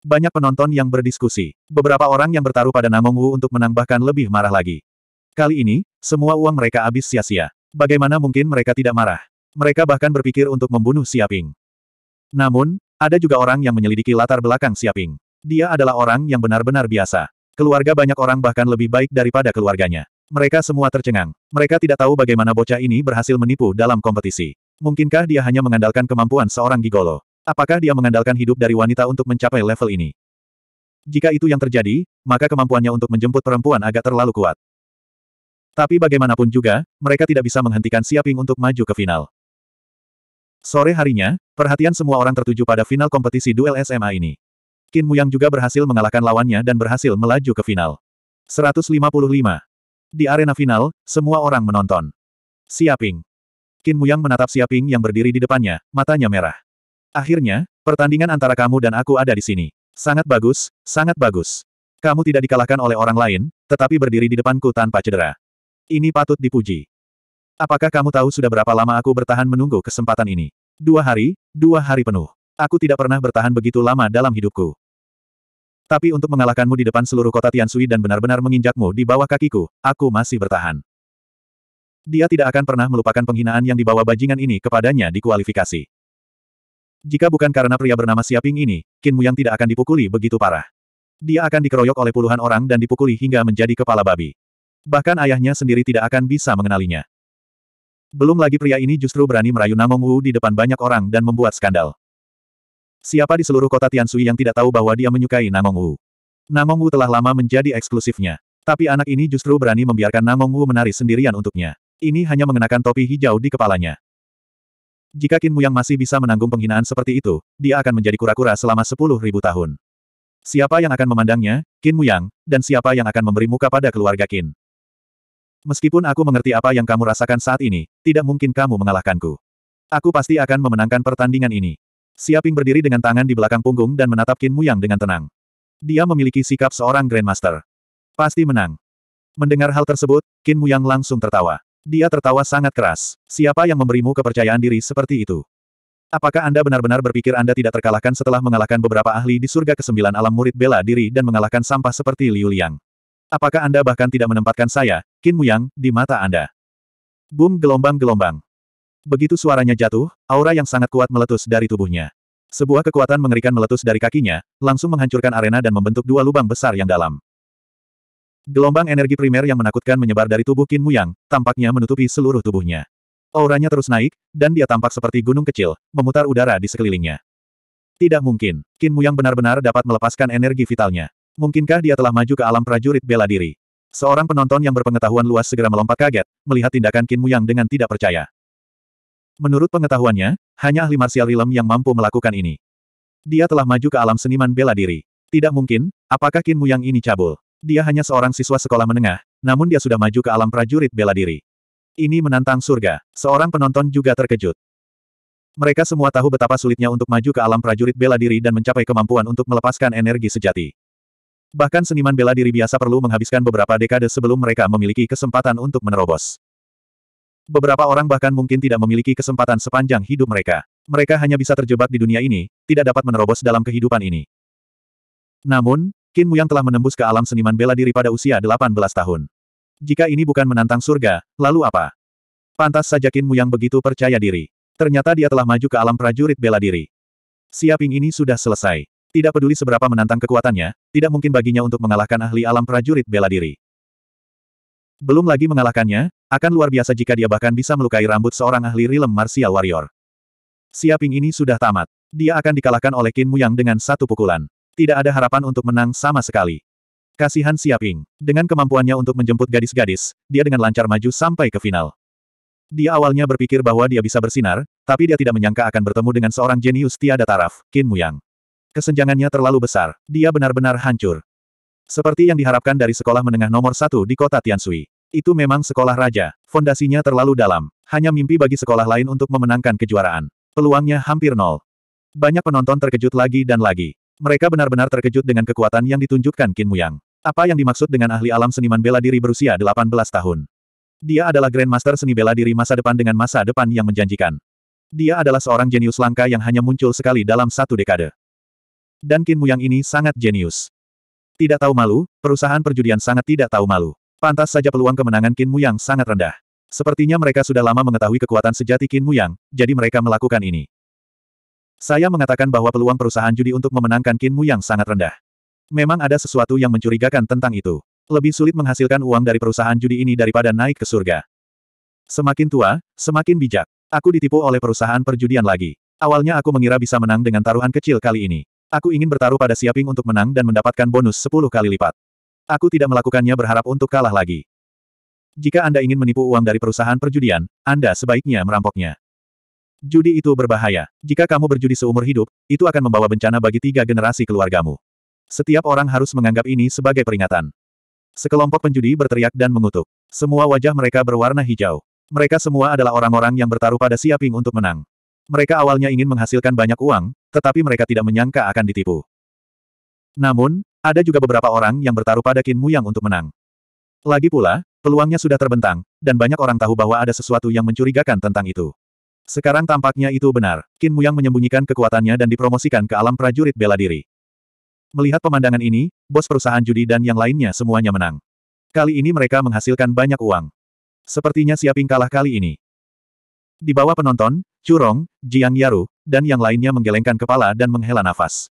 Banyak penonton yang berdiskusi. Beberapa orang yang bertaruh pada Namong Wu untuk menambahkan lebih marah lagi. Kali ini, semua uang mereka habis sia-sia. Bagaimana mungkin mereka tidak marah? Mereka bahkan berpikir untuk membunuh Siaping. Namun, ada juga orang yang menyelidiki latar belakang Siaping. Dia adalah orang yang benar-benar biasa. Keluarga banyak orang bahkan lebih baik daripada keluarganya. Mereka semua tercengang. Mereka tidak tahu bagaimana bocah ini berhasil menipu dalam kompetisi. Mungkinkah dia hanya mengandalkan kemampuan seorang gigolo? Apakah dia mengandalkan hidup dari wanita untuk mencapai level ini? Jika itu yang terjadi, maka kemampuannya untuk menjemput perempuan agak terlalu kuat. Tapi bagaimanapun juga, mereka tidak bisa menghentikan Siaping untuk maju ke final. Sore harinya, perhatian semua orang tertuju pada final kompetisi duel SMA ini. Qin Yang juga berhasil mengalahkan lawannya dan berhasil melaju ke final. 155. Di arena final, semua orang menonton. Siaping. Qin Yang menatap Siaping yang berdiri di depannya, matanya merah. Akhirnya, pertandingan antara kamu dan aku ada di sini. Sangat bagus, sangat bagus. Kamu tidak dikalahkan oleh orang lain, tetapi berdiri di depanku tanpa cedera. Ini patut dipuji. Apakah kamu tahu sudah berapa lama aku bertahan menunggu kesempatan ini? Dua hari, dua hari penuh. Aku tidak pernah bertahan begitu lama dalam hidupku. Tapi untuk mengalahkanmu di depan seluruh kota Tiansui dan benar-benar menginjakmu di bawah kakiku, aku masih bertahan. Dia tidak akan pernah melupakan penghinaan yang dibawa bajingan ini kepadanya di kualifikasi. Jika bukan karena pria bernama Siaping ini, Kinmu yang tidak akan dipukuli begitu parah. Dia akan dikeroyok oleh puluhan orang dan dipukuli hingga menjadi kepala babi. Bahkan ayahnya sendiri tidak akan bisa mengenalinya. Belum lagi pria ini justru berani merayu Namong Wu di depan banyak orang dan membuat skandal. Siapa di seluruh kota Tiansui yang tidak tahu bahwa dia menyukai Namong Wu? Namong Wu telah lama menjadi eksklusifnya. Tapi anak ini justru berani membiarkan Namong Wu menari sendirian untuknya. Ini hanya mengenakan topi hijau di kepalanya. Jika Qin Yang masih bisa menanggung penghinaan seperti itu, dia akan menjadi kura-kura selama sepuluh ribu tahun. Siapa yang akan memandangnya, Qin Yang, dan siapa yang akan memberi muka pada keluarga Qin? Meskipun aku mengerti apa yang kamu rasakan saat ini, tidak mungkin kamu mengalahkanku. Aku pasti akan memenangkan pertandingan ini. Siaping berdiri dengan tangan di belakang punggung dan menatap Qin Yang dengan tenang. Dia memiliki sikap seorang Grandmaster. Pasti menang. Mendengar hal tersebut, Qin Yang langsung tertawa. Dia tertawa sangat keras. Siapa yang memberimu kepercayaan diri seperti itu? Apakah Anda benar-benar berpikir Anda tidak terkalahkan setelah mengalahkan beberapa ahli di surga kesembilan alam murid bela diri dan mengalahkan sampah seperti Liu Liang? Apakah Anda bahkan tidak menempatkan saya, Qin Muyang, di mata Anda? Boom gelombang-gelombang. Begitu suaranya jatuh, aura yang sangat kuat meletus dari tubuhnya. Sebuah kekuatan mengerikan meletus dari kakinya, langsung menghancurkan arena dan membentuk dua lubang besar yang dalam. Gelombang energi primer yang menakutkan menyebar dari tubuh Qin Muyang, tampaknya menutupi seluruh tubuhnya. Auranya terus naik, dan dia tampak seperti gunung kecil, memutar udara di sekelilingnya. Tidak mungkin, Qin Muyang benar-benar dapat melepaskan energi vitalnya. Mungkinkah dia telah maju ke alam prajurit bela diri? Seorang penonton yang berpengetahuan luas segera melompat kaget, melihat tindakan Qin Muyang dengan tidak percaya. Menurut pengetahuannya, hanya ahli martial realm yang mampu melakukan ini. Dia telah maju ke alam seniman bela diri. Tidak mungkin, apakah Qin Muyang ini cabul? Dia hanya seorang siswa sekolah menengah, namun dia sudah maju ke alam prajurit bela diri. Ini menantang surga. Seorang penonton juga terkejut. Mereka semua tahu betapa sulitnya untuk maju ke alam prajurit bela diri dan mencapai kemampuan untuk melepaskan energi sejati. Bahkan seniman bela diri biasa perlu menghabiskan beberapa dekade sebelum mereka memiliki kesempatan untuk menerobos. Beberapa orang bahkan mungkin tidak memiliki kesempatan sepanjang hidup mereka. Mereka hanya bisa terjebak di dunia ini, tidak dapat menerobos dalam kehidupan ini. Namun, Qin Yang telah menembus ke alam seniman bela diri pada usia 18 tahun. Jika ini bukan menantang surga, lalu apa? Pantas saja Qin Muyang begitu percaya diri. Ternyata dia telah maju ke alam prajurit bela diri. Siaping ini sudah selesai. Tidak peduli seberapa menantang kekuatannya, tidak mungkin baginya untuk mengalahkan ahli alam prajurit bela diri. Belum lagi mengalahkannya, akan luar biasa jika dia bahkan bisa melukai rambut seorang ahli rilem martial warrior. Siaping ini sudah tamat. Dia akan dikalahkan oleh Qin Yang dengan satu pukulan. Tidak ada harapan untuk menang sama sekali. Kasihan Siaping. Dengan kemampuannya untuk menjemput gadis-gadis, dia dengan lancar maju sampai ke final. Dia awalnya berpikir bahwa dia bisa bersinar, tapi dia tidak menyangka akan bertemu dengan seorang jenius tiada taraf, Qin Muyang. Kesenjangannya terlalu besar, dia benar-benar hancur. Seperti yang diharapkan dari sekolah menengah nomor satu di kota Tiansui. Itu memang sekolah raja, fondasinya terlalu dalam, hanya mimpi bagi sekolah lain untuk memenangkan kejuaraan. Peluangnya hampir nol. Banyak penonton terkejut lagi dan lagi. Mereka benar-benar terkejut dengan kekuatan yang ditunjukkan Qin Muyang. Apa yang dimaksud dengan ahli alam seniman bela diri berusia 18 tahun? Dia adalah Grandmaster seni bela diri masa depan dengan masa depan yang menjanjikan. Dia adalah seorang jenius langka yang hanya muncul sekali dalam satu dekade. Dan Qin Muyang ini sangat jenius. Tidak tahu malu, perusahaan perjudian sangat tidak tahu malu. Pantas saja peluang kemenangan Qin Muyang sangat rendah. Sepertinya mereka sudah lama mengetahui kekuatan sejati Qin Muyang, jadi mereka melakukan ini. Saya mengatakan bahwa peluang perusahaan judi untuk memenangkan Kinmu yang sangat rendah. Memang ada sesuatu yang mencurigakan tentang itu. Lebih sulit menghasilkan uang dari perusahaan judi ini daripada naik ke surga. Semakin tua, semakin bijak. Aku ditipu oleh perusahaan perjudian lagi. Awalnya aku mengira bisa menang dengan taruhan kecil kali ini. Aku ingin bertaruh pada Siaping untuk menang dan mendapatkan bonus 10 kali lipat. Aku tidak melakukannya berharap untuk kalah lagi. Jika Anda ingin menipu uang dari perusahaan perjudian, Anda sebaiknya merampoknya. Judi itu berbahaya. Jika kamu berjudi seumur hidup, itu akan membawa bencana bagi tiga generasi keluargamu. Setiap orang harus menganggap ini sebagai peringatan. Sekelompok penjudi berteriak dan mengutuk. Semua wajah mereka berwarna hijau. Mereka semua adalah orang-orang yang bertaruh pada siaping untuk menang. Mereka awalnya ingin menghasilkan banyak uang, tetapi mereka tidak menyangka akan ditipu. Namun, ada juga beberapa orang yang bertaruh pada kin Muyang untuk menang. Lagi pula, peluangnya sudah terbentang, dan banyak orang tahu bahwa ada sesuatu yang mencurigakan tentang itu. Sekarang tampaknya itu benar. Qin Muyang menyembunyikan kekuatannya dan dipromosikan ke alam prajurit bela diri. Melihat pemandangan ini, bos perusahaan judi dan yang lainnya semuanya menang. Kali ini mereka menghasilkan banyak uang. Sepertinya Siaping kalah kali ini. Di bawah penonton, Curong, Jiang Yaru, dan yang lainnya menggelengkan kepala dan menghela nafas.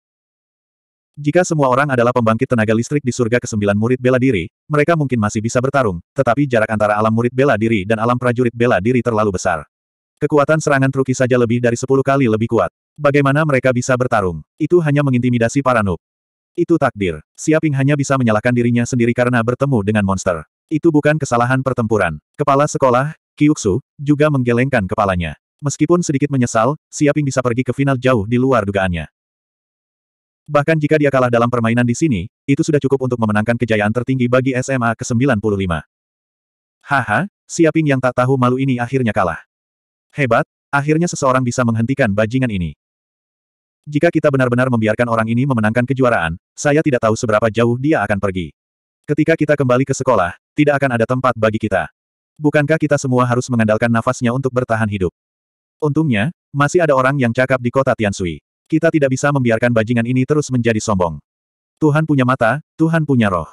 Jika semua orang adalah pembangkit tenaga listrik di surga ke kesembilan murid bela diri, mereka mungkin masih bisa bertarung, tetapi jarak antara alam murid bela diri dan alam prajurit bela diri terlalu besar. Kekuatan serangan Truki saja lebih dari sepuluh kali lebih kuat. Bagaimana mereka bisa bertarung? Itu hanya mengintimidasi para noob. Itu takdir. Siaping hanya bisa menyalahkan dirinya sendiri karena bertemu dengan monster. Itu bukan kesalahan pertempuran. Kepala sekolah, Kyuksu, juga menggelengkan kepalanya. Meskipun sedikit menyesal, Siaping bisa pergi ke final jauh di luar dugaannya. Bahkan jika dia kalah dalam permainan di sini, itu sudah cukup untuk memenangkan kejayaan tertinggi bagi SMA ke-95. Haha, Siaping yang tak tahu malu ini akhirnya kalah. Hebat, akhirnya seseorang bisa menghentikan bajingan ini. Jika kita benar-benar membiarkan orang ini memenangkan kejuaraan, saya tidak tahu seberapa jauh dia akan pergi. Ketika kita kembali ke sekolah, tidak akan ada tempat bagi kita. Bukankah kita semua harus mengandalkan nafasnya untuk bertahan hidup? Untungnya, masih ada orang yang cakap di kota Tiansui. Kita tidak bisa membiarkan bajingan ini terus menjadi sombong. Tuhan punya mata, Tuhan punya roh.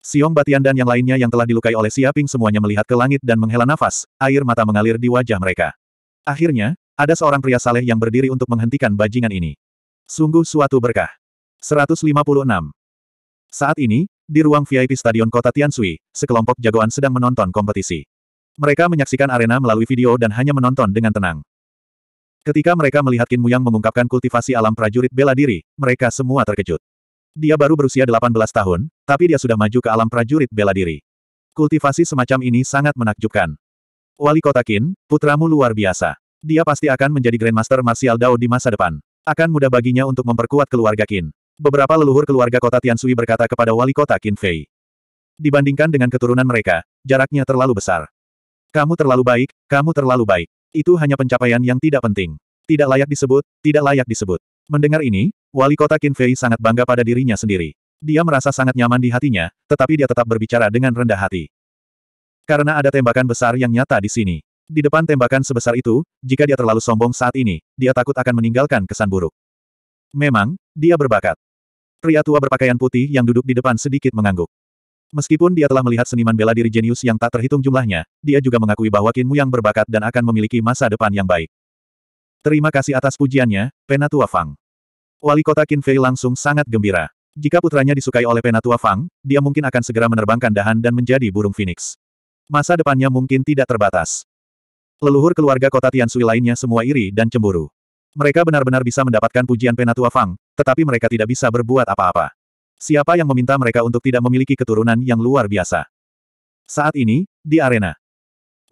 Siong Batian dan yang lainnya yang telah dilukai oleh Siaping semuanya melihat ke langit dan menghela nafas, air mata mengalir di wajah mereka. Akhirnya, ada seorang pria saleh yang berdiri untuk menghentikan bajingan ini. Sungguh suatu berkah. 156. Saat ini, di ruang VIP Stadion Kota Tiansui, sekelompok jagoan sedang menonton kompetisi. Mereka menyaksikan arena melalui video dan hanya menonton dengan tenang. Ketika mereka melihat Qin Muyang mengungkapkan kultivasi alam prajurit bela diri, mereka semua terkejut. Dia baru berusia 18 tahun, tapi dia sudah maju ke alam prajurit bela diri. Kultivasi semacam ini sangat menakjubkan. Wali Kota Qin, putramu luar biasa. Dia pasti akan menjadi Grandmaster Martial Dao di masa depan. Akan mudah baginya untuk memperkuat keluarga Qin. Beberapa leluhur keluarga kota Tiansui berkata kepada wali kota Qin Fei. Dibandingkan dengan keturunan mereka, jaraknya terlalu besar. Kamu terlalu baik, kamu terlalu baik. Itu hanya pencapaian yang tidak penting. Tidak layak disebut, tidak layak disebut. Mendengar ini, wali kota Qinfei sangat bangga pada dirinya sendiri. Dia merasa sangat nyaman di hatinya, tetapi dia tetap berbicara dengan rendah hati. Karena ada tembakan besar yang nyata di sini. Di depan tembakan sebesar itu, jika dia terlalu sombong saat ini, dia takut akan meninggalkan kesan buruk. Memang, dia berbakat. Pria tua berpakaian putih yang duduk di depan sedikit mengangguk. Meskipun dia telah melihat seniman bela diri jenius yang tak terhitung jumlahnya, dia juga mengakui bahwa Kinmu yang berbakat dan akan memiliki masa depan yang baik. Terima kasih atas pujiannya, Penatua Fang. Wali kota Qinfei langsung sangat gembira. Jika putranya disukai oleh Penatua Fang, dia mungkin akan segera menerbangkan dahan dan menjadi burung phoenix. Masa depannya mungkin tidak terbatas. Leluhur keluarga kota Tiansui lainnya semua iri dan cemburu. Mereka benar-benar bisa mendapatkan pujian Penatua Fang, tetapi mereka tidak bisa berbuat apa-apa. Siapa yang meminta mereka untuk tidak memiliki keturunan yang luar biasa? Saat ini, di arena.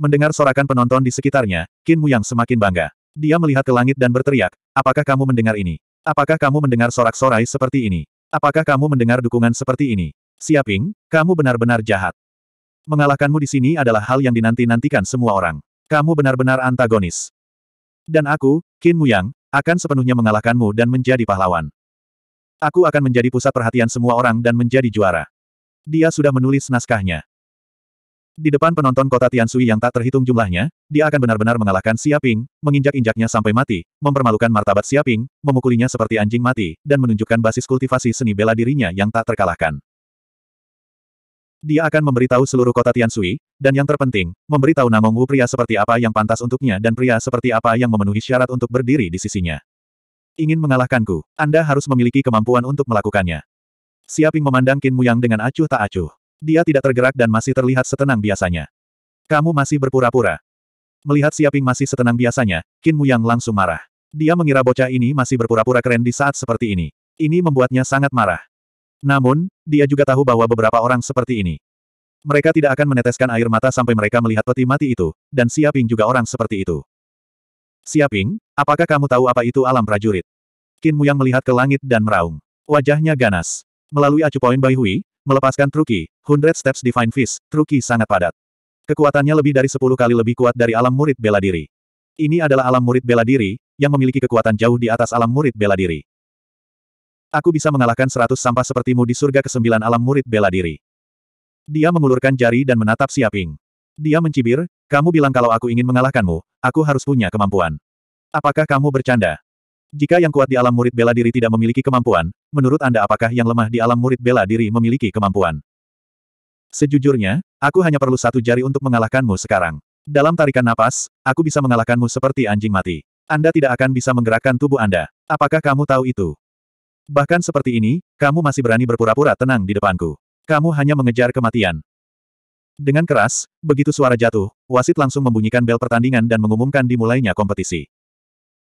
Mendengar sorakan penonton di sekitarnya, Qin Yang semakin bangga. Dia melihat ke langit dan berteriak, apakah kamu mendengar ini? Apakah kamu mendengar sorak-sorai seperti ini? Apakah kamu mendengar dukungan seperti ini? Siaping, kamu benar-benar jahat. Mengalahkanmu di sini adalah hal yang dinanti-nantikan semua orang. Kamu benar-benar antagonis. Dan aku, Qin Muyang, akan sepenuhnya mengalahkanmu dan menjadi pahlawan. Aku akan menjadi pusat perhatian semua orang dan menjadi juara. Dia sudah menulis naskahnya. Di depan penonton kota Tiansui yang tak terhitung jumlahnya, dia akan benar-benar mengalahkan Siaping, menginjak-injaknya sampai mati, mempermalukan martabat Siaping, memukulinya seperti anjing mati, dan menunjukkan basis kultivasi seni bela dirinya yang tak terkalahkan. Dia akan memberitahu seluruh kota Tiansui, dan yang terpenting, memberitahu Wu pria seperti apa yang pantas untuknya dan pria seperti apa yang memenuhi syarat untuk berdiri di sisinya. Ingin mengalahkanku, Anda harus memiliki kemampuan untuk melakukannya. Siaping memandang Qin Muyang dengan acuh tak acuh. Dia tidak tergerak dan masih terlihat setenang biasanya. Kamu masih berpura-pura. Melihat Siaping masih setenang biasanya, Qin Yang langsung marah. Dia mengira bocah ini masih berpura-pura keren di saat seperti ini. Ini membuatnya sangat marah. Namun, dia juga tahu bahwa beberapa orang seperti ini. Mereka tidak akan meneteskan air mata sampai mereka melihat peti mati itu, dan Siaping juga orang seperti itu. Siaping, apakah kamu tahu apa itu alam prajurit? Qin Yang melihat ke langit dan meraung. Wajahnya ganas. Melalui acu poin Bai Hui, Melepaskan Truki, 100 Steps Divine Fist, Truki sangat padat. Kekuatannya lebih dari 10 kali lebih kuat dari alam murid bela diri. Ini adalah alam murid bela diri, yang memiliki kekuatan jauh di atas alam murid bela diri. Aku bisa mengalahkan seratus sampah sepertimu di surga kesembilan alam murid bela diri. Dia mengulurkan jari dan menatap Siaping. Dia mencibir, kamu bilang kalau aku ingin mengalahkanmu, aku harus punya kemampuan. Apakah kamu bercanda? Jika yang kuat di alam murid bela diri tidak memiliki kemampuan, menurut Anda apakah yang lemah di alam murid bela diri memiliki kemampuan? Sejujurnya, aku hanya perlu satu jari untuk mengalahkanmu sekarang. Dalam tarikan napas, aku bisa mengalahkanmu seperti anjing mati. Anda tidak akan bisa menggerakkan tubuh Anda. Apakah kamu tahu itu? Bahkan seperti ini, kamu masih berani berpura-pura tenang di depanku. Kamu hanya mengejar kematian. Dengan keras, begitu suara jatuh, wasit langsung membunyikan bel pertandingan dan mengumumkan dimulainya kompetisi.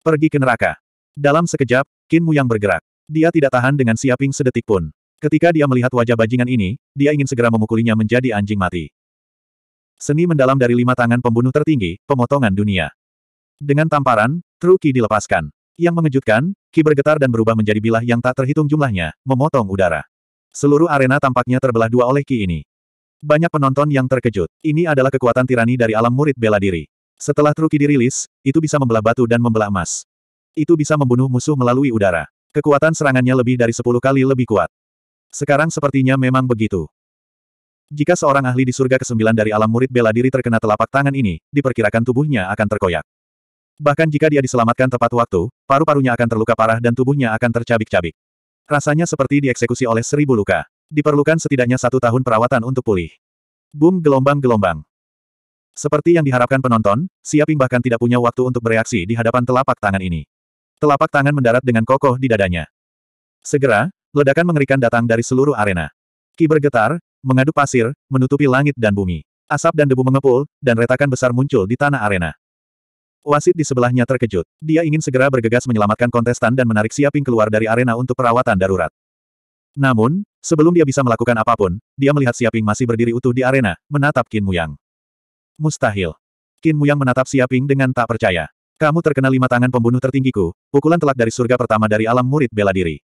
Pergi ke neraka. Dalam sekejap, Mu yang bergerak. Dia tidak tahan dengan siaping sedetik pun. Ketika dia melihat wajah bajingan ini, dia ingin segera memukulinya menjadi anjing mati. Seni mendalam dari lima tangan pembunuh tertinggi, pemotongan dunia. Dengan tamparan, Truki dilepaskan. Yang mengejutkan, Ki bergetar dan berubah menjadi bilah yang tak terhitung jumlahnya, memotong udara. Seluruh arena tampaknya terbelah dua oleh Ki ini. Banyak penonton yang terkejut. Ini adalah kekuatan tirani dari alam murid bela diri. Setelah Truki dirilis, itu bisa membelah batu dan membelah emas. Itu bisa membunuh musuh melalui udara. Kekuatan serangannya lebih dari sepuluh kali lebih kuat. Sekarang sepertinya memang begitu. Jika seorang ahli di surga kesembilan dari alam murid bela diri terkena telapak tangan ini, diperkirakan tubuhnya akan terkoyak. Bahkan jika dia diselamatkan tepat waktu, paru-parunya akan terluka parah dan tubuhnya akan tercabik-cabik. Rasanya seperti dieksekusi oleh seribu luka. Diperlukan setidaknya satu tahun perawatan untuk pulih. Boom gelombang-gelombang. Seperti yang diharapkan penonton, Siaping bahkan tidak punya waktu untuk bereaksi di hadapan telapak tangan ini. Telapak tangan mendarat dengan kokoh di dadanya. Segera, ledakan mengerikan datang dari seluruh arena. Ki bergetar, mengadu pasir, menutupi langit dan bumi. Asap dan debu mengepul, dan retakan besar muncul di tanah arena. Wasit di sebelahnya terkejut. Dia ingin segera bergegas menyelamatkan kontestan dan menarik Siaping keluar dari arena untuk perawatan darurat. Namun, sebelum dia bisa melakukan apapun, dia melihat Siaping masih berdiri utuh di arena, menatap Qin Muyang. Mustahil. Qin Muyang menatap Siaping dengan tak percaya. Kamu terkena lima tangan pembunuh tertinggiku, pukulan telak dari surga pertama dari alam murid bela diri.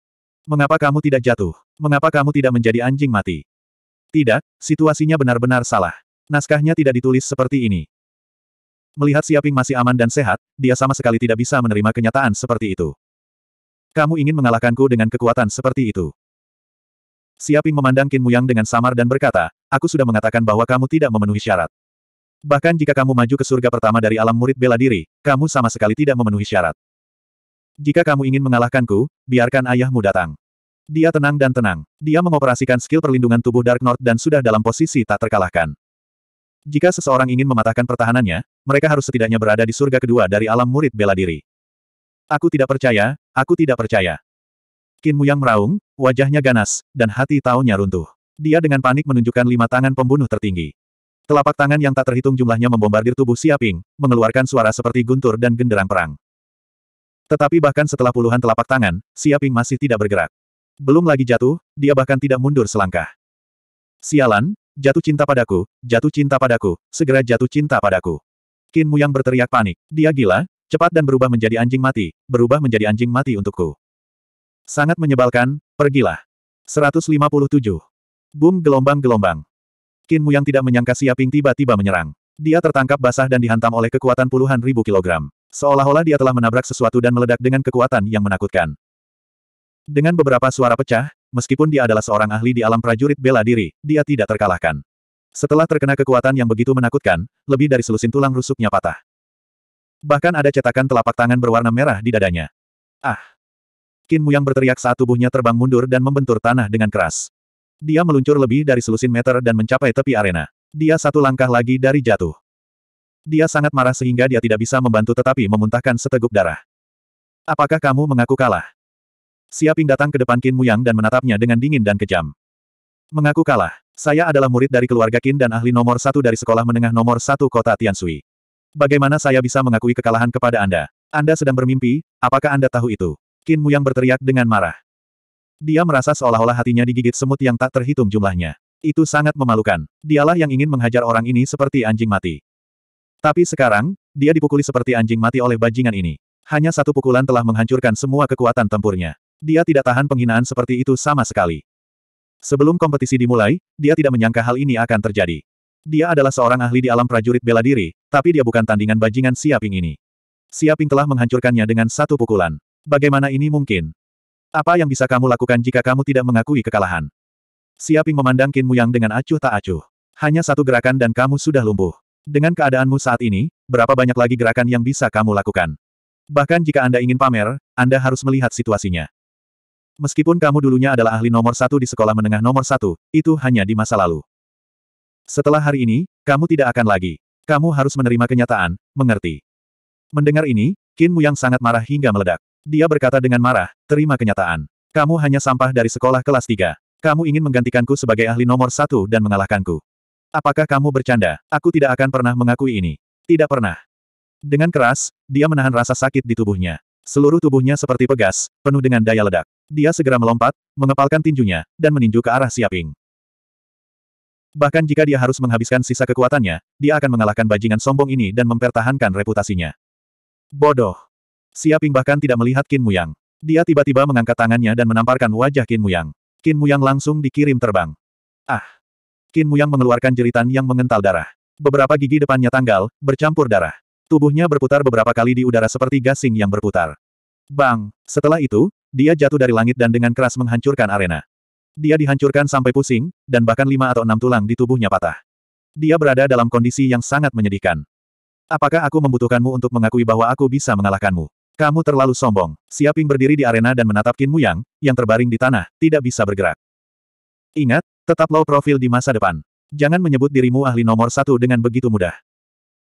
Mengapa kamu tidak jatuh? Mengapa kamu tidak menjadi anjing mati? Tidak, situasinya benar-benar salah. Naskahnya tidak ditulis seperti ini. Melihat Siaping masih aman dan sehat, dia sama sekali tidak bisa menerima kenyataan seperti itu. Kamu ingin mengalahkanku dengan kekuatan seperti itu. Siaping memandang Qin Muyang dengan samar dan berkata, aku sudah mengatakan bahwa kamu tidak memenuhi syarat. Bahkan jika kamu maju ke surga pertama dari alam murid bela diri, kamu sama sekali tidak memenuhi syarat. Jika kamu ingin mengalahkanku, biarkan ayahmu datang. Dia tenang dan tenang. Dia mengoperasikan skill perlindungan tubuh Dark North dan sudah dalam posisi tak terkalahkan. Jika seseorang ingin mematahkan pertahanannya, mereka harus setidaknya berada di surga kedua dari alam murid bela diri. Aku tidak percaya, aku tidak percaya. Qin Yang meraung, wajahnya ganas, dan hati taunya runtuh. Dia dengan panik menunjukkan lima tangan pembunuh tertinggi. Telapak tangan yang tak terhitung jumlahnya membombardir tubuh Siaping, mengeluarkan suara seperti guntur dan genderang perang. Tetapi bahkan setelah puluhan telapak tangan, Siaping masih tidak bergerak. Belum lagi jatuh, dia bahkan tidak mundur selangkah. Sialan, jatuh cinta padaku, jatuh cinta padaku, segera jatuh cinta padaku. Kinmu yang berteriak panik. Dia gila, cepat dan berubah menjadi anjing mati, berubah menjadi anjing mati untukku. Sangat menyebalkan, pergilah. 157. Boom gelombang-gelombang. Qin Mu yang tidak menyangka Siaping tiba-tiba menyerang. Dia tertangkap basah dan dihantam oleh kekuatan puluhan ribu kilogram. Seolah-olah dia telah menabrak sesuatu dan meledak dengan kekuatan yang menakutkan. Dengan beberapa suara pecah, meskipun dia adalah seorang ahli di alam prajurit bela diri, dia tidak terkalahkan. Setelah terkena kekuatan yang begitu menakutkan, lebih dari selusin tulang rusuknya patah. Bahkan ada cetakan telapak tangan berwarna merah di dadanya. Ah! Qin Mu yang berteriak saat tubuhnya terbang mundur dan membentur tanah dengan keras. Dia meluncur lebih dari selusin meter dan mencapai tepi arena. Dia satu langkah lagi dari jatuh. Dia sangat marah sehingga dia tidak bisa membantu tetapi memuntahkan seteguk darah. Apakah kamu mengaku kalah? Siaping datang ke depan Qin Muyang dan menatapnya dengan dingin dan kejam. Mengaku kalah. Saya adalah murid dari keluarga Qin dan ahli nomor satu dari sekolah menengah nomor satu kota Tiansui. Bagaimana saya bisa mengakui kekalahan kepada Anda? Anda sedang bermimpi, apakah Anda tahu itu? Qin Muyang berteriak dengan marah. Dia merasa seolah-olah hatinya digigit semut yang tak terhitung jumlahnya. Itu sangat memalukan. Dialah yang ingin menghajar orang ini seperti anjing mati. Tapi sekarang, dia dipukuli seperti anjing mati oleh bajingan ini. Hanya satu pukulan telah menghancurkan semua kekuatan tempurnya. Dia tidak tahan penghinaan seperti itu sama sekali. Sebelum kompetisi dimulai, dia tidak menyangka hal ini akan terjadi. Dia adalah seorang ahli di alam prajurit bela diri, tapi dia bukan tandingan bajingan Siaping ini. Siaping telah menghancurkannya dengan satu pukulan. Bagaimana ini mungkin? Apa yang bisa kamu lakukan jika kamu tidak mengakui kekalahan? Siaping memandang Qin Muyang dengan acuh tak acuh. Hanya satu gerakan dan kamu sudah lumpuh. Dengan keadaanmu saat ini, berapa banyak lagi gerakan yang bisa kamu lakukan? Bahkan jika Anda ingin pamer, Anda harus melihat situasinya. Meskipun kamu dulunya adalah ahli nomor satu di sekolah menengah nomor satu, itu hanya di masa lalu. Setelah hari ini, kamu tidak akan lagi. Kamu harus menerima kenyataan, mengerti. Mendengar ini, Qin Muyang sangat marah hingga meledak. Dia berkata dengan marah, terima kenyataan. Kamu hanya sampah dari sekolah kelas 3. Kamu ingin menggantikanku sebagai ahli nomor satu dan mengalahkanku. Apakah kamu bercanda? Aku tidak akan pernah mengakui ini. Tidak pernah. Dengan keras, dia menahan rasa sakit di tubuhnya. Seluruh tubuhnya seperti pegas, penuh dengan daya ledak. Dia segera melompat, mengepalkan tinjunya, dan meninju ke arah Siaping. Bahkan jika dia harus menghabiskan sisa kekuatannya, dia akan mengalahkan bajingan sombong ini dan mempertahankan reputasinya. Bodoh. Siaping bahkan tidak melihat Qin Muyang. Dia tiba-tiba mengangkat tangannya dan menamparkan wajah Qin Muyang. Qin Muyang langsung dikirim terbang. Ah! Qin Muyang mengeluarkan jeritan yang mengental darah. Beberapa gigi depannya tanggal, bercampur darah. Tubuhnya berputar beberapa kali di udara seperti gasing yang berputar. Bang! Setelah itu, dia jatuh dari langit dan dengan keras menghancurkan arena. Dia dihancurkan sampai pusing, dan bahkan lima atau enam tulang di tubuhnya patah. Dia berada dalam kondisi yang sangat menyedihkan. Apakah aku membutuhkanmu untuk mengakui bahwa aku bisa mengalahkanmu? Kamu terlalu sombong. Siaping berdiri di arena dan menatap Qin Muyang, yang terbaring di tanah, tidak bisa bergerak. Ingat, tetap low profil di masa depan. Jangan menyebut dirimu ahli nomor satu dengan begitu mudah.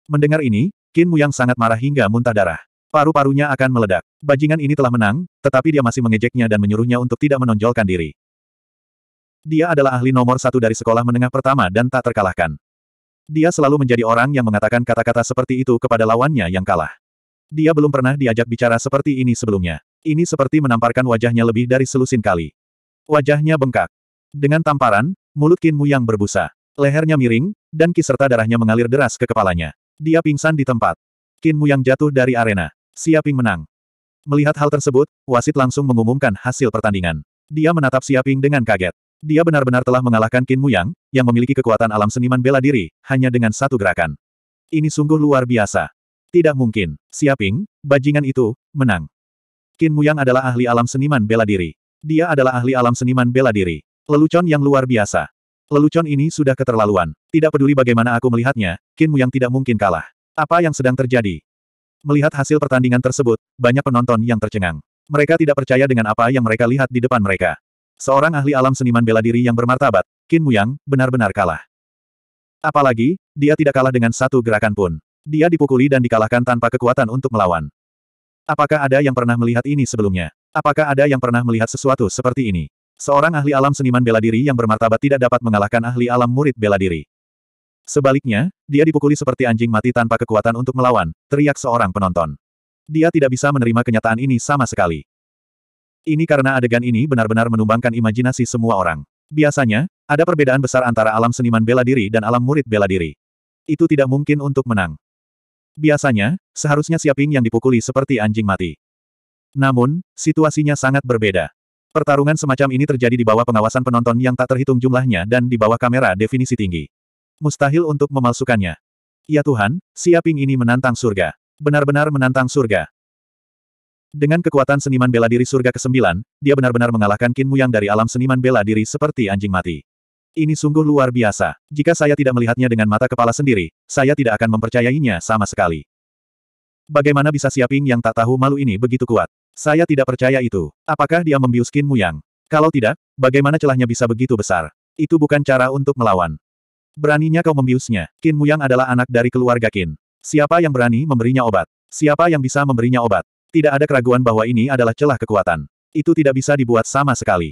Mendengar ini, Qin Yang sangat marah hingga muntah darah. Paru-parunya akan meledak. Bajingan ini telah menang, tetapi dia masih mengejeknya dan menyuruhnya untuk tidak menonjolkan diri. Dia adalah ahli nomor satu dari sekolah menengah pertama dan tak terkalahkan. Dia selalu menjadi orang yang mengatakan kata-kata seperti itu kepada lawannya yang kalah. Dia belum pernah diajak bicara seperti ini sebelumnya. Ini seperti menamparkan wajahnya lebih dari selusin kali. Wajahnya bengkak. Dengan tamparan, mulut Kinmu yang berbusa. Lehernya miring, dan kiserta darahnya mengalir deras ke kepalanya. Dia pingsan di tempat. Kinmu yang jatuh dari arena. Siaping menang. Melihat hal tersebut, wasit langsung mengumumkan hasil pertandingan. Dia menatap Siaping dengan kaget. Dia benar-benar telah mengalahkan Kinmu yang, yang memiliki kekuatan alam seniman bela diri, hanya dengan satu gerakan. Ini sungguh luar biasa. Tidak mungkin. Siaping, bajingan itu, menang. Qin Muyang adalah ahli alam seniman bela diri. Dia adalah ahli alam seniman bela diri. Lelucon yang luar biasa. Lelucon ini sudah keterlaluan. Tidak peduli bagaimana aku melihatnya, Qin Muyang tidak mungkin kalah. Apa yang sedang terjadi? Melihat hasil pertandingan tersebut, banyak penonton yang tercengang. Mereka tidak percaya dengan apa yang mereka lihat di depan mereka. Seorang ahli alam seniman bela diri yang bermartabat, Qin Muyang, benar-benar kalah. Apalagi, dia tidak kalah dengan satu gerakan pun. Dia dipukuli dan dikalahkan tanpa kekuatan untuk melawan. Apakah ada yang pernah melihat ini sebelumnya? Apakah ada yang pernah melihat sesuatu seperti ini? Seorang ahli alam seniman bela diri yang bermartabat tidak dapat mengalahkan ahli alam murid bela diri. Sebaliknya, dia dipukuli seperti anjing mati tanpa kekuatan untuk melawan, teriak seorang penonton. Dia tidak bisa menerima kenyataan ini sama sekali. Ini karena adegan ini benar-benar menumbangkan imajinasi semua orang. Biasanya, ada perbedaan besar antara alam seniman bela diri dan alam murid bela diri. Itu tidak mungkin untuk menang. Biasanya, seharusnya Siaping yang dipukuli seperti anjing mati. Namun, situasinya sangat berbeda. Pertarungan semacam ini terjadi di bawah pengawasan penonton yang tak terhitung jumlahnya dan di bawah kamera definisi tinggi. Mustahil untuk memalsukannya. Ya Tuhan, Siaping ini menantang surga. Benar-benar menantang surga. Dengan kekuatan seniman bela diri surga ke-9, dia benar-benar mengalahkan Qin yang dari alam seniman bela diri seperti anjing mati. Ini sungguh luar biasa. Jika saya tidak melihatnya dengan mata kepala sendiri, saya tidak akan mempercayainya sama sekali. Bagaimana bisa Siaping yang tak tahu malu ini begitu kuat? Saya tidak percaya itu. Apakah dia membiuskin Yang? Kalau tidak, bagaimana celahnya bisa begitu besar? Itu bukan cara untuk melawan. Beraninya kau membiusnya. Qin Yang adalah anak dari keluarga Kin. Siapa yang berani memberinya obat? Siapa yang bisa memberinya obat? Tidak ada keraguan bahwa ini adalah celah kekuatan. Itu tidak bisa dibuat sama sekali.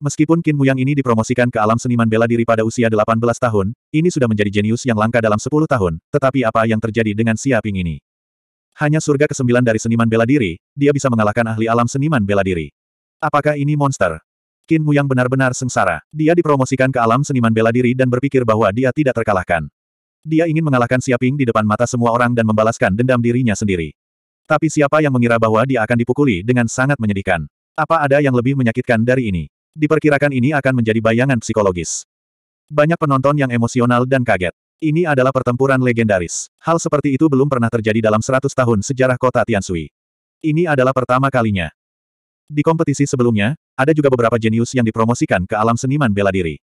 Meskipun Qin Muyang ini dipromosikan ke alam seniman bela diri pada usia 18 tahun, ini sudah menjadi jenius yang langka dalam 10 tahun, tetapi apa yang terjadi dengan Xia Ping ini? Hanya surga ke-9 dari seniman bela diri, dia bisa mengalahkan ahli alam seniman bela diri. Apakah ini monster? Qin Muyang benar-benar sengsara. Dia dipromosikan ke alam seniman bela diri dan berpikir bahwa dia tidak terkalahkan. Dia ingin mengalahkan Xia Ping di depan mata semua orang dan membalaskan dendam dirinya sendiri. Tapi siapa yang mengira bahwa dia akan dipukuli dengan sangat menyedihkan? Apa ada yang lebih menyakitkan dari ini? Diperkirakan ini akan menjadi bayangan psikologis. Banyak penonton yang emosional dan kaget. Ini adalah pertempuran legendaris. Hal seperti itu belum pernah terjadi dalam 100 tahun sejarah kota Tiansui. Ini adalah pertama kalinya. Di kompetisi sebelumnya, ada juga beberapa jenius yang dipromosikan ke alam seniman bela diri.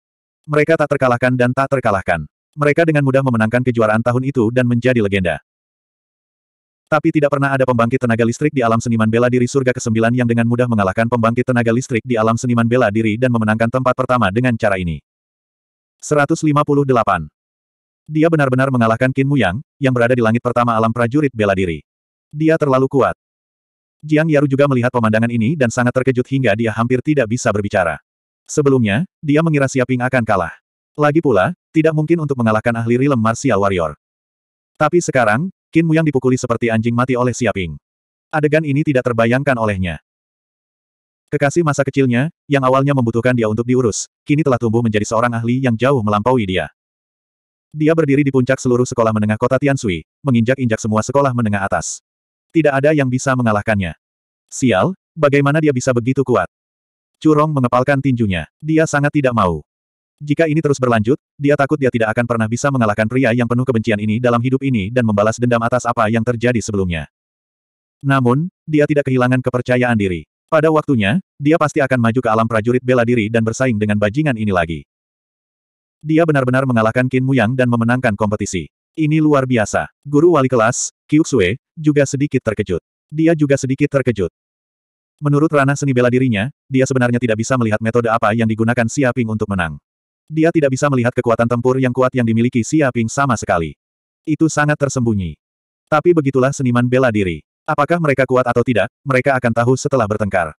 Mereka tak terkalahkan dan tak terkalahkan. Mereka dengan mudah memenangkan kejuaraan tahun itu dan menjadi legenda. Tapi tidak pernah ada pembangkit tenaga listrik di alam seniman bela diri surga ke-9 yang dengan mudah mengalahkan pembangkit tenaga listrik di alam seniman bela diri dan memenangkan tempat pertama dengan cara ini. 158. Dia benar-benar mengalahkan Qin Muyang, yang berada di langit pertama alam prajurit bela diri. Dia terlalu kuat. Jiang Yaru juga melihat pemandangan ini dan sangat terkejut hingga dia hampir tidak bisa berbicara. Sebelumnya, dia mengira Siaping akan kalah. Lagi pula, tidak mungkin untuk mengalahkan ahli rilem martial warrior. Tapi sekarang, Qin Muyang dipukuli seperti anjing mati oleh Siaping. Adegan ini tidak terbayangkan olehnya. Kekasih masa kecilnya, yang awalnya membutuhkan dia untuk diurus, kini telah tumbuh menjadi seorang ahli yang jauh melampaui dia. Dia berdiri di puncak seluruh sekolah menengah kota Tiansui, menginjak-injak semua sekolah menengah atas. Tidak ada yang bisa mengalahkannya. Sial, bagaimana dia bisa begitu kuat? Curong mengepalkan tinjunya. Dia sangat tidak mau. Jika ini terus berlanjut, dia takut dia tidak akan pernah bisa mengalahkan pria yang penuh kebencian ini dalam hidup ini dan membalas dendam atas apa yang terjadi sebelumnya. Namun, dia tidak kehilangan kepercayaan diri. Pada waktunya, dia pasti akan maju ke alam prajurit bela diri dan bersaing dengan bajingan ini lagi. Dia benar-benar mengalahkan Qin Muyang dan memenangkan kompetisi. Ini luar biasa. Guru wali kelas, Kyuksue, juga sedikit terkejut. Dia juga sedikit terkejut. Menurut ranah seni bela dirinya, dia sebenarnya tidak bisa melihat metode apa yang digunakan Ping untuk menang. Dia tidak bisa melihat kekuatan tempur yang kuat yang dimiliki Xia Ping sama sekali. Itu sangat tersembunyi. Tapi begitulah seniman bela diri. Apakah mereka kuat atau tidak, mereka akan tahu setelah bertengkar.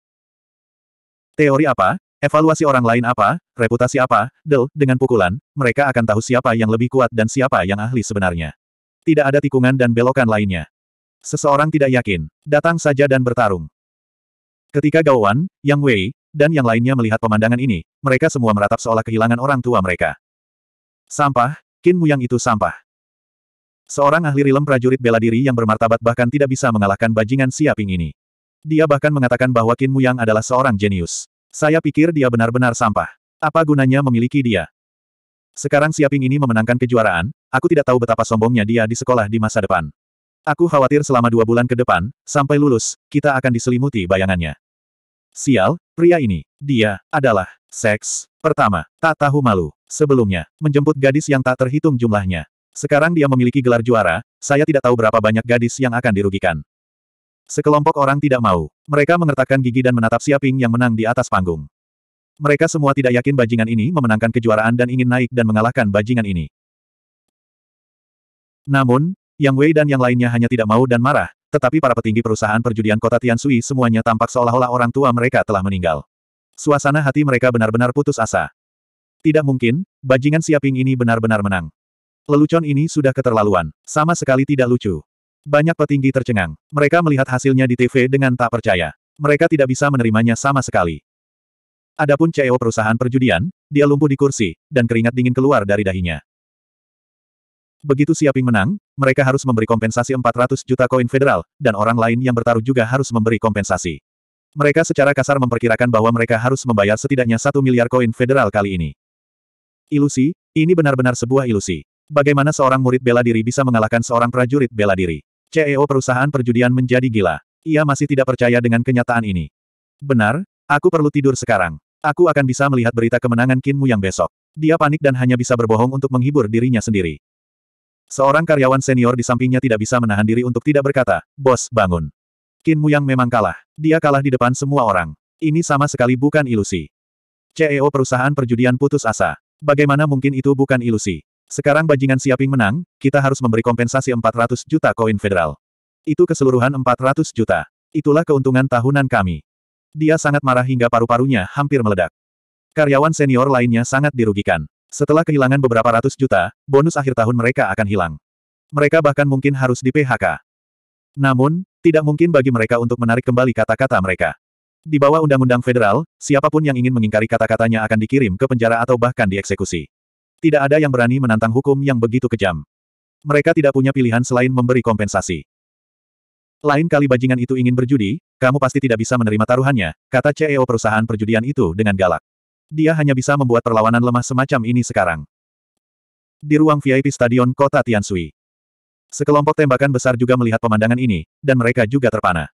Teori apa? Evaluasi orang lain apa? Reputasi apa? Del, dengan pukulan, mereka akan tahu siapa yang lebih kuat dan siapa yang ahli sebenarnya. Tidak ada tikungan dan belokan lainnya. Seseorang tidak yakin. Datang saja dan bertarung. Ketika Gao Wan, Yang Wei, dan yang lainnya melihat pemandangan ini, mereka semua meratap seolah kehilangan orang tua mereka. Sampah, Qin Yang itu sampah. Seorang ahli rilem prajurit bela diri yang bermartabat bahkan tidak bisa mengalahkan bajingan Siaping ini. Dia bahkan mengatakan bahwa Qin Yang adalah seorang jenius. Saya pikir dia benar-benar sampah. Apa gunanya memiliki dia? Sekarang Siaping ini memenangkan kejuaraan, aku tidak tahu betapa sombongnya dia di sekolah di masa depan. Aku khawatir selama dua bulan ke depan, sampai lulus, kita akan diselimuti bayangannya. Sial, Pria ini, dia, adalah, seks, pertama, tak tahu malu. Sebelumnya, menjemput gadis yang tak terhitung jumlahnya. Sekarang dia memiliki gelar juara, saya tidak tahu berapa banyak gadis yang akan dirugikan. Sekelompok orang tidak mau. Mereka mengertakkan gigi dan menatap Siaping yang menang di atas panggung. Mereka semua tidak yakin bajingan ini memenangkan kejuaraan dan ingin naik dan mengalahkan bajingan ini. Namun, Yang Wei dan yang lainnya hanya tidak mau dan marah, tetapi para petinggi perusahaan perjudian kota Tiansui semuanya tampak seolah-olah orang tua mereka telah meninggal. Suasana hati mereka benar-benar putus asa. Tidak mungkin, bajingan siaping ini benar-benar menang. Lelucon ini sudah keterlaluan, sama sekali tidak lucu. Banyak petinggi tercengang. Mereka melihat hasilnya di TV dengan tak percaya. Mereka tidak bisa menerimanya sama sekali. Adapun CEO perusahaan perjudian, dia lumpuh di kursi, dan keringat dingin keluar dari dahinya. Begitu Siaping menang, mereka harus memberi kompensasi 400 juta koin federal, dan orang lain yang bertaruh juga harus memberi kompensasi. Mereka secara kasar memperkirakan bahwa mereka harus membayar setidaknya satu miliar koin federal kali ini. Ilusi, ini benar-benar sebuah ilusi. Bagaimana seorang murid bela diri bisa mengalahkan seorang prajurit bela diri? CEO perusahaan perjudian menjadi gila. Ia masih tidak percaya dengan kenyataan ini. Benar, aku perlu tidur sekarang. Aku akan bisa melihat berita kemenangan Kinmu yang besok. Dia panik dan hanya bisa berbohong untuk menghibur dirinya sendiri. Seorang karyawan senior di sampingnya tidak bisa menahan diri untuk tidak berkata, Bos, bangun. Qin Mu yang memang kalah. Dia kalah di depan semua orang. Ini sama sekali bukan ilusi. CEO perusahaan perjudian putus asa. Bagaimana mungkin itu bukan ilusi? Sekarang bajingan Siaping menang, kita harus memberi kompensasi 400 juta koin federal. Itu keseluruhan 400 juta. Itulah keuntungan tahunan kami. Dia sangat marah hingga paru-parunya hampir meledak. Karyawan senior lainnya sangat dirugikan. Setelah kehilangan beberapa ratus juta, bonus akhir tahun mereka akan hilang. Mereka bahkan mungkin harus di PHK. Namun, tidak mungkin bagi mereka untuk menarik kembali kata-kata mereka. Di bawah Undang-Undang Federal, siapapun yang ingin mengingkari kata-katanya akan dikirim ke penjara atau bahkan dieksekusi. Tidak ada yang berani menantang hukum yang begitu kejam. Mereka tidak punya pilihan selain memberi kompensasi. Lain kali bajingan itu ingin berjudi, kamu pasti tidak bisa menerima taruhannya, kata CEO perusahaan perjudian itu dengan galak. Dia hanya bisa membuat perlawanan lemah semacam ini sekarang. Di ruang VIP Stadion Kota Tiansui. Sekelompok tembakan besar juga melihat pemandangan ini, dan mereka juga terpana.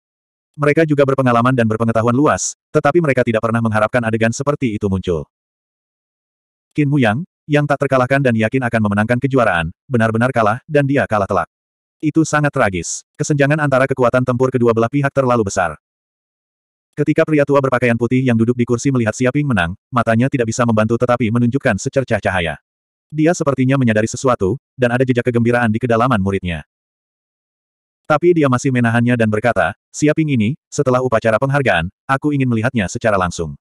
Mereka juga berpengalaman dan berpengetahuan luas, tetapi mereka tidak pernah mengharapkan adegan seperti itu muncul. Qin Muyang, yang tak terkalahkan dan yakin akan memenangkan kejuaraan, benar-benar kalah, dan dia kalah telak. Itu sangat tragis. Kesenjangan antara kekuatan tempur kedua belah pihak terlalu besar. Ketika pria tua berpakaian putih yang duduk di kursi melihat Siaping menang, matanya tidak bisa membantu tetapi menunjukkan secercah cahaya. Dia sepertinya menyadari sesuatu, dan ada jejak kegembiraan di kedalaman muridnya. Tapi dia masih menahannya dan berkata, Siaping ini, setelah upacara penghargaan, aku ingin melihatnya secara langsung.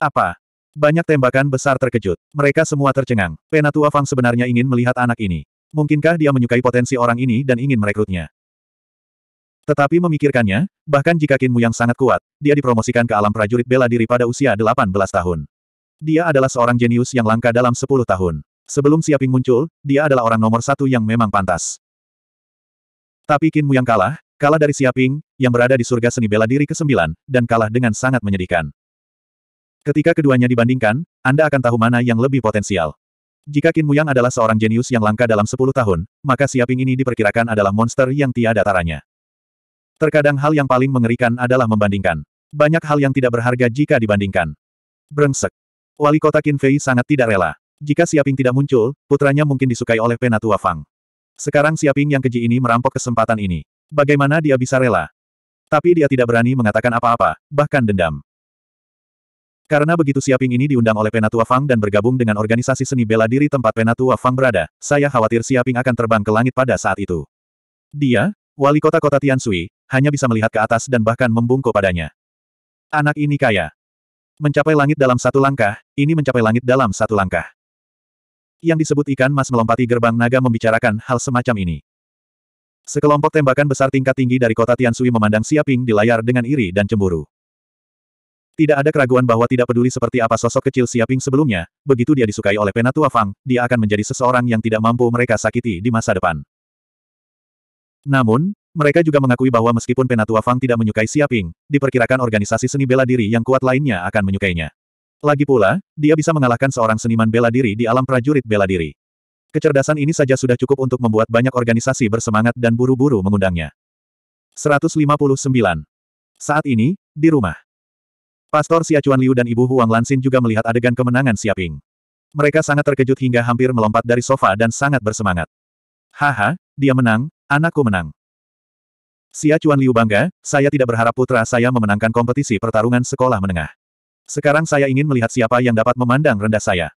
Apa? Banyak tembakan besar terkejut. Mereka semua tercengang. Penatua Fang sebenarnya ingin melihat anak ini. Mungkinkah dia menyukai potensi orang ini dan ingin merekrutnya? Tetapi memikirkannya, bahkan jika Kinmu yang sangat kuat, dia dipromosikan ke alam prajurit bela diri pada usia 18 tahun. Dia adalah seorang jenius yang langka dalam 10 tahun. Sebelum Siaping muncul, dia adalah orang nomor satu yang memang pantas. Tapi Kinmu yang kalah, kalah dari Siaping, yang berada di surga seni bela diri ke-9, dan kalah dengan sangat menyedihkan. Ketika keduanya dibandingkan, Anda akan tahu mana yang lebih potensial. Jika Qin Yang adalah seorang jenius yang langka dalam 10 tahun, maka Siaping ini diperkirakan adalah monster yang tiada taranya. Terkadang hal yang paling mengerikan adalah membandingkan. Banyak hal yang tidak berharga jika dibandingkan. Brengsek. Wali kota Kinfei sangat tidak rela. Jika Siaping tidak muncul, putranya mungkin disukai oleh Penatua Fang. Sekarang Siaping yang keji ini merampok kesempatan ini. Bagaimana dia bisa rela? Tapi dia tidak berani mengatakan apa-apa, bahkan dendam. Karena begitu Siaping ini diundang oleh Penatua Fang dan bergabung dengan organisasi seni bela diri tempat Penatua Fang berada, saya khawatir Siaping akan terbang ke langit pada saat itu. Dia, wali kota kota Tiansui, hanya bisa melihat ke atas dan bahkan membungkuk padanya. Anak ini kaya. Mencapai langit dalam satu langkah, ini mencapai langit dalam satu langkah. Yang disebut ikan mas melompati gerbang naga membicarakan hal semacam ini. Sekelompok tembakan besar tingkat tinggi dari kota Tiansui memandang Siaping di layar dengan iri dan cemburu. Tidak ada keraguan bahwa tidak peduli seperti apa sosok kecil Siaping sebelumnya, begitu dia disukai oleh Penatua Fang, dia akan menjadi seseorang yang tidak mampu mereka sakiti di masa depan. Namun, mereka juga mengakui bahwa meskipun Penatua Fang tidak menyukai Siaping, diperkirakan organisasi seni bela diri yang kuat lainnya akan menyukainya. Lagi pula, dia bisa mengalahkan seorang seniman bela diri di alam prajurit bela diri. Kecerdasan ini saja sudah cukup untuk membuat banyak organisasi bersemangat dan buru-buru mengundangnya. 159. Saat ini, di rumah. Pastor Siacuan Liu dan Ibu Huang Lansin juga melihat adegan kemenangan Siaping. Mereka sangat terkejut hingga hampir melompat dari sofa dan sangat bersemangat. Haha, dia menang, anakku menang. Sia Chuan Liu bangga, saya tidak berharap putra saya memenangkan kompetisi pertarungan sekolah menengah. Sekarang saya ingin melihat siapa yang dapat memandang rendah saya.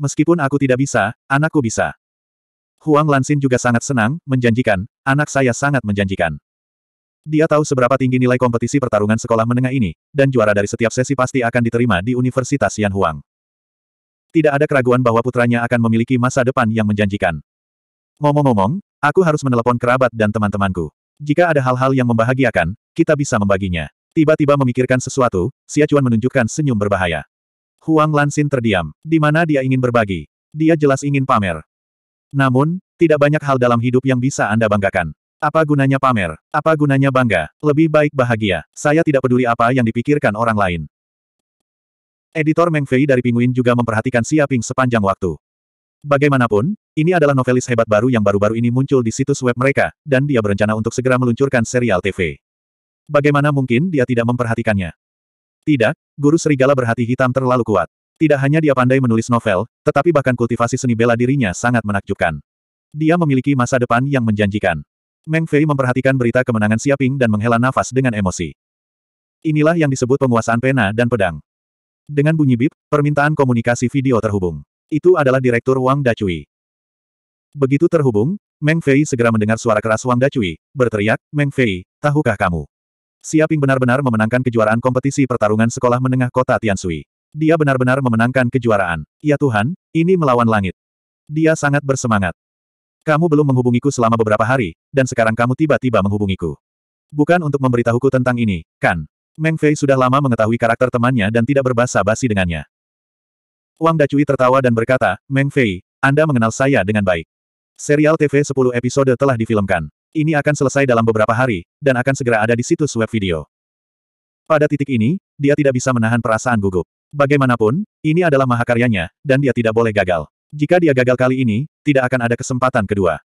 Meskipun aku tidak bisa, anakku bisa. Huang Lansin juga sangat senang, menjanjikan, anak saya sangat menjanjikan. Dia tahu seberapa tinggi nilai kompetisi pertarungan sekolah menengah ini, dan juara dari setiap sesi pasti akan diterima di Universitas Yan Huang. Tidak ada keraguan bahwa putranya akan memiliki masa depan yang menjanjikan. Ngomong-ngomong, aku harus menelepon kerabat dan teman-temanku. Jika ada hal-hal yang membahagiakan, kita bisa membaginya. Tiba-tiba memikirkan sesuatu, Xia Chuan menunjukkan senyum berbahaya. Huang Lansin terdiam. Di mana dia ingin berbagi? Dia jelas ingin pamer. Namun, tidak banyak hal dalam hidup yang bisa Anda banggakan. Apa gunanya pamer? Apa gunanya bangga? Lebih baik bahagia. Saya tidak peduli apa yang dipikirkan orang lain. Editor Meng Fei dari Penguin juga memperhatikan Xia Ping sepanjang waktu. Bagaimanapun, ini adalah novelis hebat baru yang baru-baru ini muncul di situs web mereka, dan dia berencana untuk segera meluncurkan serial TV. Bagaimana mungkin dia tidak memperhatikannya? Tidak, guru serigala berhati hitam terlalu kuat. Tidak hanya dia pandai menulis novel, tetapi bahkan kultivasi seni bela dirinya sangat menakjubkan. Dia memiliki masa depan yang menjanjikan. Meng Fei memperhatikan berita kemenangan Siaping dan menghela nafas dengan emosi. Inilah yang disebut penguasaan pena dan pedang. Dengan bunyi bip, permintaan komunikasi video terhubung. Itu adalah Direktur Wang Dacui. Begitu terhubung, Meng Fei segera mendengar suara keras Wang Dacui, berteriak, Meng Fei, tahukah kamu? Siaping benar-benar memenangkan kejuaraan kompetisi pertarungan sekolah menengah kota Tiansui. Dia benar-benar memenangkan kejuaraan. Ya Tuhan, ini melawan langit. Dia sangat bersemangat. Kamu belum menghubungiku selama beberapa hari, dan sekarang kamu tiba-tiba menghubungiku. Bukan untuk memberitahuku tentang ini, kan? Meng Fei sudah lama mengetahui karakter temannya dan tidak berbasa basi dengannya. Wang Dacui tertawa dan berkata, Meng Fei, Anda mengenal saya dengan baik. Serial TV 10 episode telah difilmkan. Ini akan selesai dalam beberapa hari, dan akan segera ada di situs web video. Pada titik ini, dia tidak bisa menahan perasaan gugup. Bagaimanapun, ini adalah mahakaryanya, dan dia tidak boleh gagal. Jika dia gagal kali ini, tidak akan ada kesempatan kedua.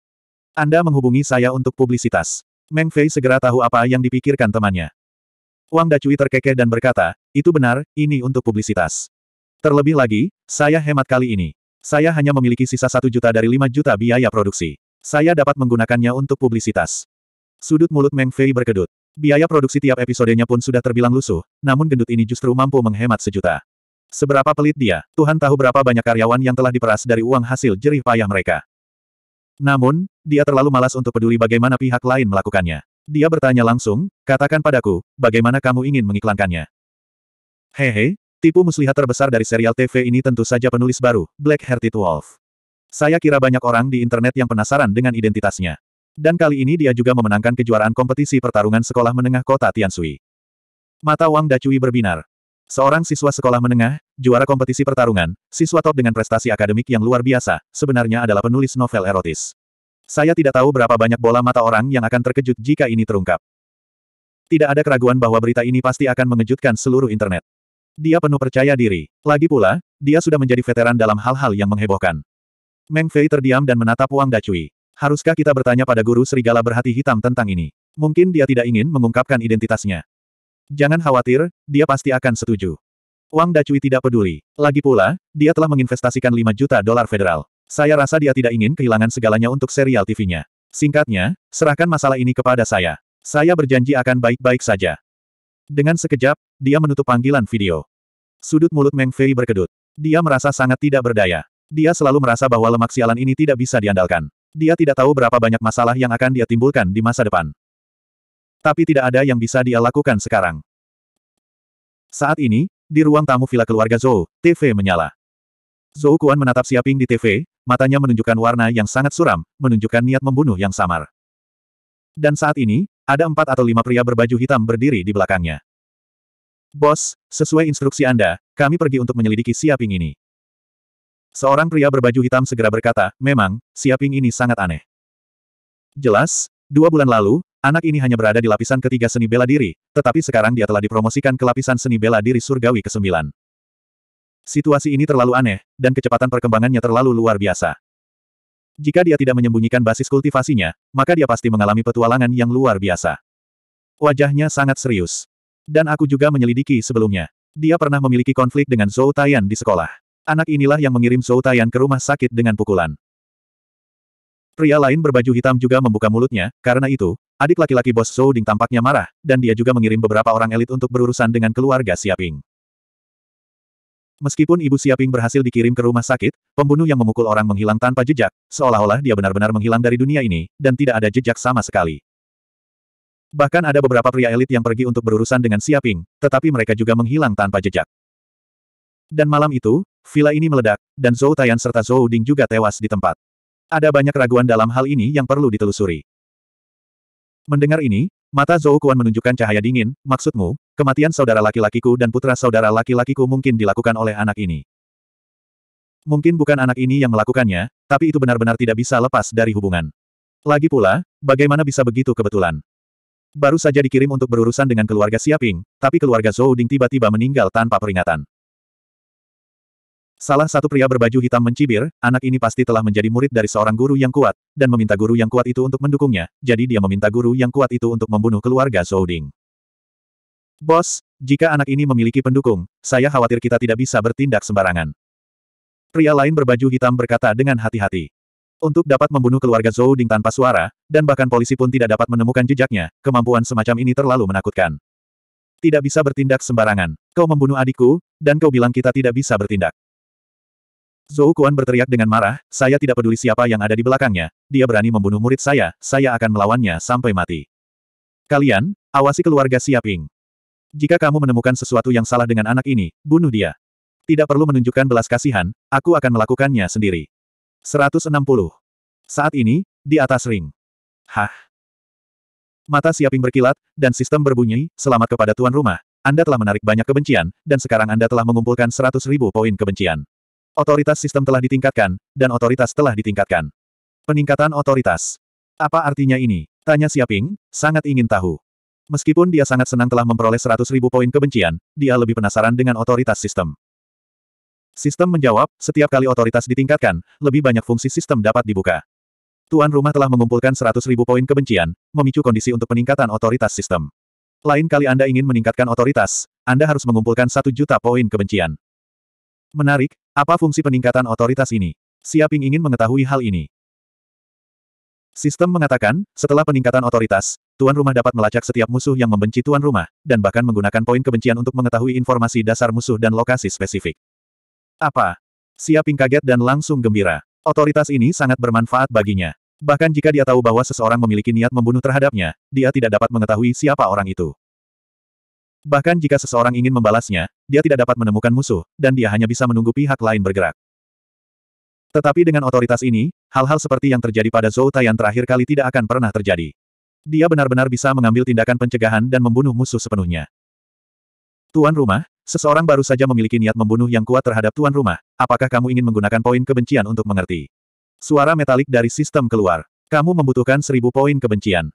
Anda menghubungi saya untuk publisitas. Meng Fei segera tahu apa yang dipikirkan temannya. Wang Dacui terkekeh dan berkata, itu benar, ini untuk publisitas. Terlebih lagi, saya hemat kali ini. Saya hanya memiliki sisa satu juta dari lima juta biaya produksi. Saya dapat menggunakannya untuk publisitas. Sudut mulut Meng Fei berkedut. Biaya produksi tiap episodenya pun sudah terbilang lusuh, namun gendut ini justru mampu menghemat sejuta. Seberapa pelit dia, Tuhan tahu berapa banyak karyawan yang telah diperas dari uang hasil jerih payah mereka. Namun, dia terlalu malas untuk peduli bagaimana pihak lain melakukannya. Dia bertanya langsung, katakan padaku, bagaimana kamu ingin mengiklankannya? Hehe, Tipu muslihat terbesar dari serial TV ini tentu saja penulis baru, Black-Hearted Wolf. Saya kira banyak orang di internet yang penasaran dengan identitasnya. Dan kali ini dia juga memenangkan kejuaraan kompetisi pertarungan sekolah menengah kota Tiansui. Mata Wang Dacui berbinar. Seorang siswa sekolah menengah, juara kompetisi pertarungan, siswa top dengan prestasi akademik yang luar biasa, sebenarnya adalah penulis novel erotis. Saya tidak tahu berapa banyak bola mata orang yang akan terkejut jika ini terungkap. Tidak ada keraguan bahwa berita ini pasti akan mengejutkan seluruh internet. Dia penuh percaya diri. Lagi pula, dia sudah menjadi veteran dalam hal-hal yang menghebohkan. Meng Fei terdiam dan menatap Wang Dacui. Haruskah kita bertanya pada guru serigala berhati hitam tentang ini? Mungkin dia tidak ingin mengungkapkan identitasnya. Jangan khawatir, dia pasti akan setuju. Wang Dacui tidak peduli. Lagi pula, dia telah menginvestasikan 5 juta dolar federal. Saya rasa dia tidak ingin kehilangan segalanya untuk serial TV-nya. Singkatnya, serahkan masalah ini kepada saya. Saya berjanji akan baik-baik saja. Dengan sekejap, dia menutup panggilan video. Sudut mulut Meng Fei berkedut. Dia merasa sangat tidak berdaya. Dia selalu merasa bahwa lemak sialan ini tidak bisa diandalkan. Dia tidak tahu berapa banyak masalah yang akan dia timbulkan di masa depan. Tapi tidak ada yang bisa dia lakukan sekarang. Saat ini, di ruang tamu villa keluarga Zhou, TV menyala. Zhou Kuan menatap Siaping di TV, matanya menunjukkan warna yang sangat suram, menunjukkan niat membunuh yang samar. Dan saat ini, ada empat atau lima pria berbaju hitam berdiri di belakangnya. Bos, sesuai instruksi Anda, kami pergi untuk menyelidiki siaping ini. Seorang pria berbaju hitam segera berkata, memang, siaping ini sangat aneh. Jelas, dua bulan lalu, anak ini hanya berada di lapisan ketiga seni bela diri, tetapi sekarang dia telah dipromosikan ke lapisan seni bela diri surgawi ke-9. Situasi ini terlalu aneh, dan kecepatan perkembangannya terlalu luar biasa. Jika dia tidak menyembunyikan basis kultivasinya, maka dia pasti mengalami petualangan yang luar biasa. Wajahnya sangat serius. Dan aku juga menyelidiki sebelumnya. Dia pernah memiliki konflik dengan Zhou Taiyan di sekolah. Anak inilah yang mengirim Zhou Taiyan ke rumah sakit dengan pukulan. Pria lain berbaju hitam juga membuka mulutnya, karena itu, adik laki-laki bos Zhou Ding tampaknya marah, dan dia juga mengirim beberapa orang elit untuk berurusan dengan keluarga Siaping. Meskipun Ibu Siaping berhasil dikirim ke rumah sakit, pembunuh yang memukul orang menghilang tanpa jejak, seolah-olah dia benar-benar menghilang dari dunia ini, dan tidak ada jejak sama sekali. Bahkan ada beberapa pria elit yang pergi untuk berurusan dengan Siaping, tetapi mereka juga menghilang tanpa jejak. Dan malam itu, villa ini meledak, dan Zhou Tian serta Zhou Ding juga tewas di tempat. Ada banyak keraguan dalam hal ini yang perlu ditelusuri. Mendengar ini, Mata Zhou Kuan menunjukkan cahaya dingin, maksudmu, kematian saudara laki-lakiku dan putra saudara laki-lakiku mungkin dilakukan oleh anak ini. Mungkin bukan anak ini yang melakukannya, tapi itu benar-benar tidak bisa lepas dari hubungan. Lagi pula, bagaimana bisa begitu kebetulan? Baru saja dikirim untuk berurusan dengan keluarga Siaping, tapi keluarga Zhou Ding tiba-tiba meninggal tanpa peringatan. Salah satu pria berbaju hitam mencibir, anak ini pasti telah menjadi murid dari seorang guru yang kuat, dan meminta guru yang kuat itu untuk mendukungnya, jadi dia meminta guru yang kuat itu untuk membunuh keluarga Ding. Bos, jika anak ini memiliki pendukung, saya khawatir kita tidak bisa bertindak sembarangan. Pria lain berbaju hitam berkata dengan hati-hati. Untuk dapat membunuh keluarga Zhou Ding tanpa suara, dan bahkan polisi pun tidak dapat menemukan jejaknya, kemampuan semacam ini terlalu menakutkan. Tidak bisa bertindak sembarangan. Kau membunuh adikku, dan kau bilang kita tidak bisa bertindak. Zhou Kuan berteriak dengan marah, saya tidak peduli siapa yang ada di belakangnya, dia berani membunuh murid saya, saya akan melawannya sampai mati. Kalian, awasi keluarga Siaping. Jika kamu menemukan sesuatu yang salah dengan anak ini, bunuh dia. Tidak perlu menunjukkan belas kasihan, aku akan melakukannya sendiri. 160. Saat ini, di atas ring. Hah? Mata Siaping berkilat, dan sistem berbunyi, selamat kepada tuan rumah, Anda telah menarik banyak kebencian, dan sekarang Anda telah mengumpulkan 100 ribu poin kebencian. Otoritas sistem telah ditingkatkan, dan otoritas telah ditingkatkan. Peningkatan otoritas. Apa artinya ini? Tanya Siaping, sangat ingin tahu. Meskipun dia sangat senang telah memperoleh 100 ribu poin kebencian, dia lebih penasaran dengan otoritas sistem. Sistem menjawab, setiap kali otoritas ditingkatkan, lebih banyak fungsi sistem dapat dibuka. Tuan rumah telah mengumpulkan 100 ribu poin kebencian, memicu kondisi untuk peningkatan otoritas sistem. Lain kali Anda ingin meningkatkan otoritas, Anda harus mengumpulkan 1 juta poin kebencian. Menarik, apa fungsi peningkatan otoritas ini? Siaping ingin mengetahui hal ini. Sistem mengatakan, setelah peningkatan otoritas, tuan rumah dapat melacak setiap musuh yang membenci tuan rumah, dan bahkan menggunakan poin kebencian untuk mengetahui informasi dasar musuh dan lokasi spesifik. Apa? Siaping kaget dan langsung gembira. Otoritas ini sangat bermanfaat baginya. Bahkan jika dia tahu bahwa seseorang memiliki niat membunuh terhadapnya, dia tidak dapat mengetahui siapa orang itu. Bahkan jika seseorang ingin membalasnya, dia tidak dapat menemukan musuh, dan dia hanya bisa menunggu pihak lain bergerak. Tetapi dengan otoritas ini, hal-hal seperti yang terjadi pada Zhou Tai yang terakhir kali tidak akan pernah terjadi. Dia benar-benar bisa mengambil tindakan pencegahan dan membunuh musuh sepenuhnya. Tuan rumah, seseorang baru saja memiliki niat membunuh yang kuat terhadap tuan rumah, apakah kamu ingin menggunakan poin kebencian untuk mengerti? Suara metalik dari sistem keluar. Kamu membutuhkan seribu poin kebencian.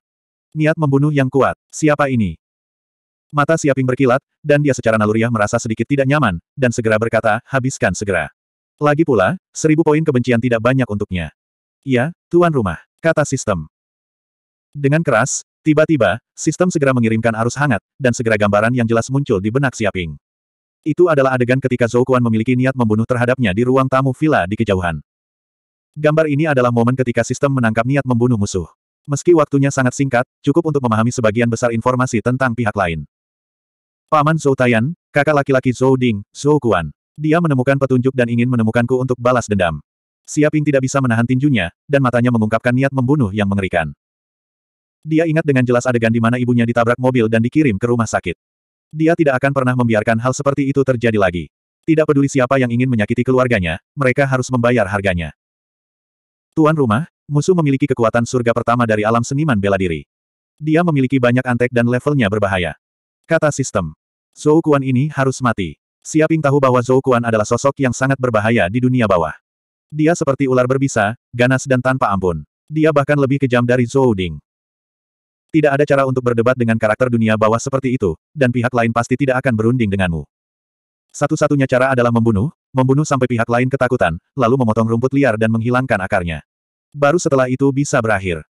Niat membunuh yang kuat, siapa ini? Mata Siaping berkilat, dan dia secara naluriah merasa sedikit tidak nyaman, dan segera berkata, habiskan segera. Lagi pula, seribu poin kebencian tidak banyak untuknya. Iya, tuan rumah, kata sistem. Dengan keras, tiba-tiba, sistem segera mengirimkan arus hangat, dan segera gambaran yang jelas muncul di benak Siaping. Itu adalah adegan ketika Zhou Kuan memiliki niat membunuh terhadapnya di ruang tamu villa di kejauhan. Gambar ini adalah momen ketika sistem menangkap niat membunuh musuh. Meski waktunya sangat singkat, cukup untuk memahami sebagian besar informasi tentang pihak lain. Paman Zhou Tian, kakak laki-laki Zhou Ding, Zhou Kuan. Dia menemukan petunjuk dan ingin menemukanku untuk balas dendam. Siaping tidak bisa menahan tinjunya, dan matanya mengungkapkan niat membunuh yang mengerikan. Dia ingat dengan jelas adegan di mana ibunya ditabrak mobil dan dikirim ke rumah sakit. Dia tidak akan pernah membiarkan hal seperti itu terjadi lagi. Tidak peduli siapa yang ingin menyakiti keluarganya, mereka harus membayar harganya. Tuan rumah, musuh memiliki kekuatan surga pertama dari alam seniman bela diri. Dia memiliki banyak antek dan levelnya berbahaya. Kata sistem, Zhou Kuan ini harus mati. Siaping tahu bahwa Zhou Kuan adalah sosok yang sangat berbahaya di dunia bawah. Dia seperti ular berbisa, ganas dan tanpa ampun. Dia bahkan lebih kejam dari Zhou Ding. Tidak ada cara untuk berdebat dengan karakter dunia bawah seperti itu, dan pihak lain pasti tidak akan berunding denganmu. Satu-satunya cara adalah membunuh, membunuh sampai pihak lain ketakutan, lalu memotong rumput liar dan menghilangkan akarnya. Baru setelah itu bisa berakhir.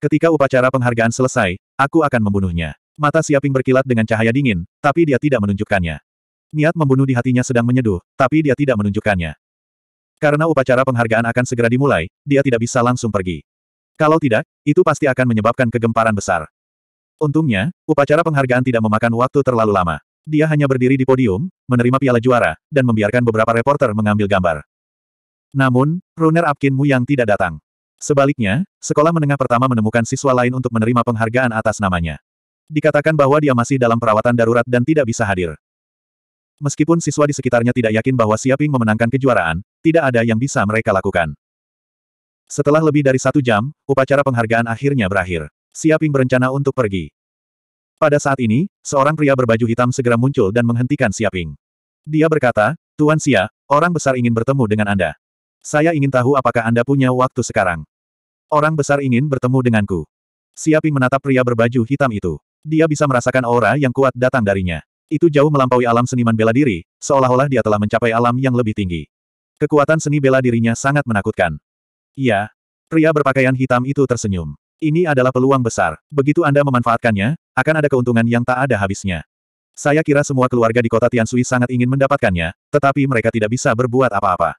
Ketika upacara penghargaan selesai, aku akan membunuhnya. Mata Siaping berkilat dengan cahaya dingin, tapi dia tidak menunjukkannya. Niat membunuh di hatinya sedang menyeduh, tapi dia tidak menunjukkannya. Karena upacara penghargaan akan segera dimulai, dia tidak bisa langsung pergi. Kalau tidak, itu pasti akan menyebabkan kegemparan besar. Untungnya, upacara penghargaan tidak memakan waktu terlalu lama. Dia hanya berdiri di podium, menerima piala juara, dan membiarkan beberapa reporter mengambil gambar. Namun, runner Apkinmu yang tidak datang. Sebaliknya, sekolah menengah pertama menemukan siswa lain untuk menerima penghargaan atas namanya dikatakan bahwa dia masih dalam perawatan darurat dan tidak bisa hadir. Meskipun siswa di sekitarnya tidak yakin bahwa Siaping memenangkan kejuaraan, tidak ada yang bisa mereka lakukan. Setelah lebih dari satu jam, upacara penghargaan akhirnya berakhir. Siaping berencana untuk pergi. Pada saat ini, seorang pria berbaju hitam segera muncul dan menghentikan Siaping. Dia berkata, Tuan Sia, orang besar ingin bertemu dengan Anda. Saya ingin tahu apakah Anda punya waktu sekarang. Orang besar ingin bertemu denganku. Siaping menatap pria berbaju hitam itu. Dia bisa merasakan aura yang kuat datang darinya. Itu jauh melampaui alam seniman bela diri, seolah-olah dia telah mencapai alam yang lebih tinggi. Kekuatan seni bela dirinya sangat menakutkan. Iya. Pria berpakaian hitam itu tersenyum. Ini adalah peluang besar. Begitu Anda memanfaatkannya, akan ada keuntungan yang tak ada habisnya. Saya kira semua keluarga di kota Tiansui sangat ingin mendapatkannya, tetapi mereka tidak bisa berbuat apa-apa.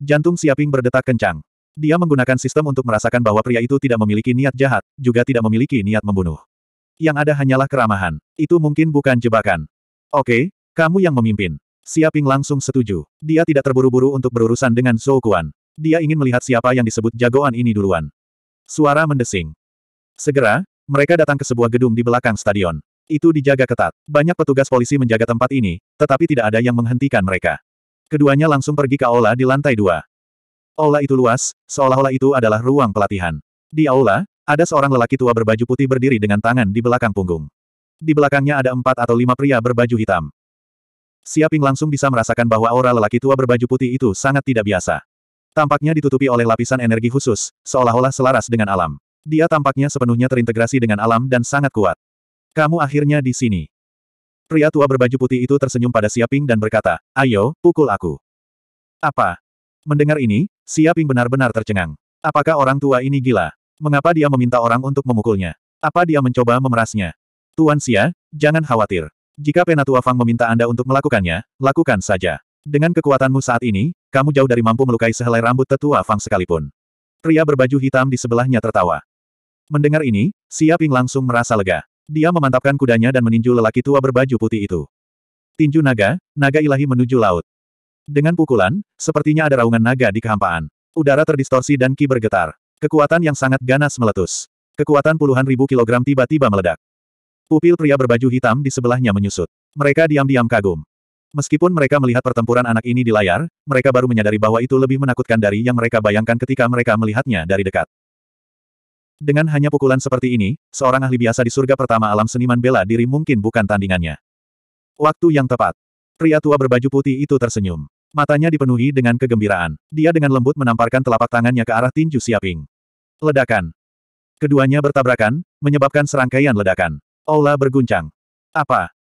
Jantung Siaping berdetak kencang. Dia menggunakan sistem untuk merasakan bahwa pria itu tidak memiliki niat jahat, juga tidak memiliki niat membunuh yang ada hanyalah keramahan. Itu mungkin bukan jebakan. Oke, kamu yang memimpin. Siaping langsung setuju. Dia tidak terburu-buru untuk berurusan dengan Zhou Kuan. Dia ingin melihat siapa yang disebut jagoan ini duluan. Suara mendesing. Segera, mereka datang ke sebuah gedung di belakang stadion. Itu dijaga ketat. Banyak petugas polisi menjaga tempat ini, tetapi tidak ada yang menghentikan mereka. Keduanya langsung pergi ke aula di lantai dua. Aula itu luas, seolah-olah itu adalah ruang pelatihan. Di aula, ada seorang lelaki tua berbaju putih berdiri dengan tangan di belakang punggung. Di belakangnya ada empat atau lima pria berbaju hitam. Siaping langsung bisa merasakan bahwa aura lelaki tua berbaju putih itu sangat tidak biasa. Tampaknya ditutupi oleh lapisan energi khusus, seolah-olah selaras dengan alam. Dia tampaknya sepenuhnya terintegrasi dengan alam dan sangat kuat. Kamu akhirnya di sini. Pria tua berbaju putih itu tersenyum pada Siaping dan berkata, ayo, pukul aku. Apa? Mendengar ini, Siaping benar-benar tercengang. Apakah orang tua ini gila? Mengapa dia meminta orang untuk memukulnya? Apa dia mencoba memerasnya? Tuan Xia, jangan khawatir. Jika Penatua Fang meminta Anda untuk melakukannya, lakukan saja. Dengan kekuatanmu saat ini, kamu jauh dari mampu melukai sehelai rambut tetua Fang sekalipun. Pria berbaju hitam di sebelahnya tertawa. Mendengar ini, Xia Ping langsung merasa lega. Dia memantapkan kudanya dan meninju lelaki tua berbaju putih itu. Tinju naga, naga ilahi menuju laut. Dengan pukulan, sepertinya ada raungan naga di kehampaan. Udara terdistorsi dan ki bergetar. Kekuatan yang sangat ganas meletus. Kekuatan puluhan ribu kilogram tiba-tiba meledak. Pupil pria berbaju hitam di sebelahnya menyusut. Mereka diam-diam kagum. Meskipun mereka melihat pertempuran anak ini di layar, mereka baru menyadari bahwa itu lebih menakutkan dari yang mereka bayangkan ketika mereka melihatnya dari dekat. Dengan hanya pukulan seperti ini, seorang ahli biasa di surga pertama alam seniman bela diri mungkin bukan tandingannya. Waktu yang tepat. Pria tua berbaju putih itu tersenyum. Matanya dipenuhi dengan kegembiraan. Dia dengan lembut menamparkan telapak tangannya ke arah tinju Siaping. Ledakan. Keduanya bertabrakan, menyebabkan serangkaian ledakan. Aula berguncang. Apa?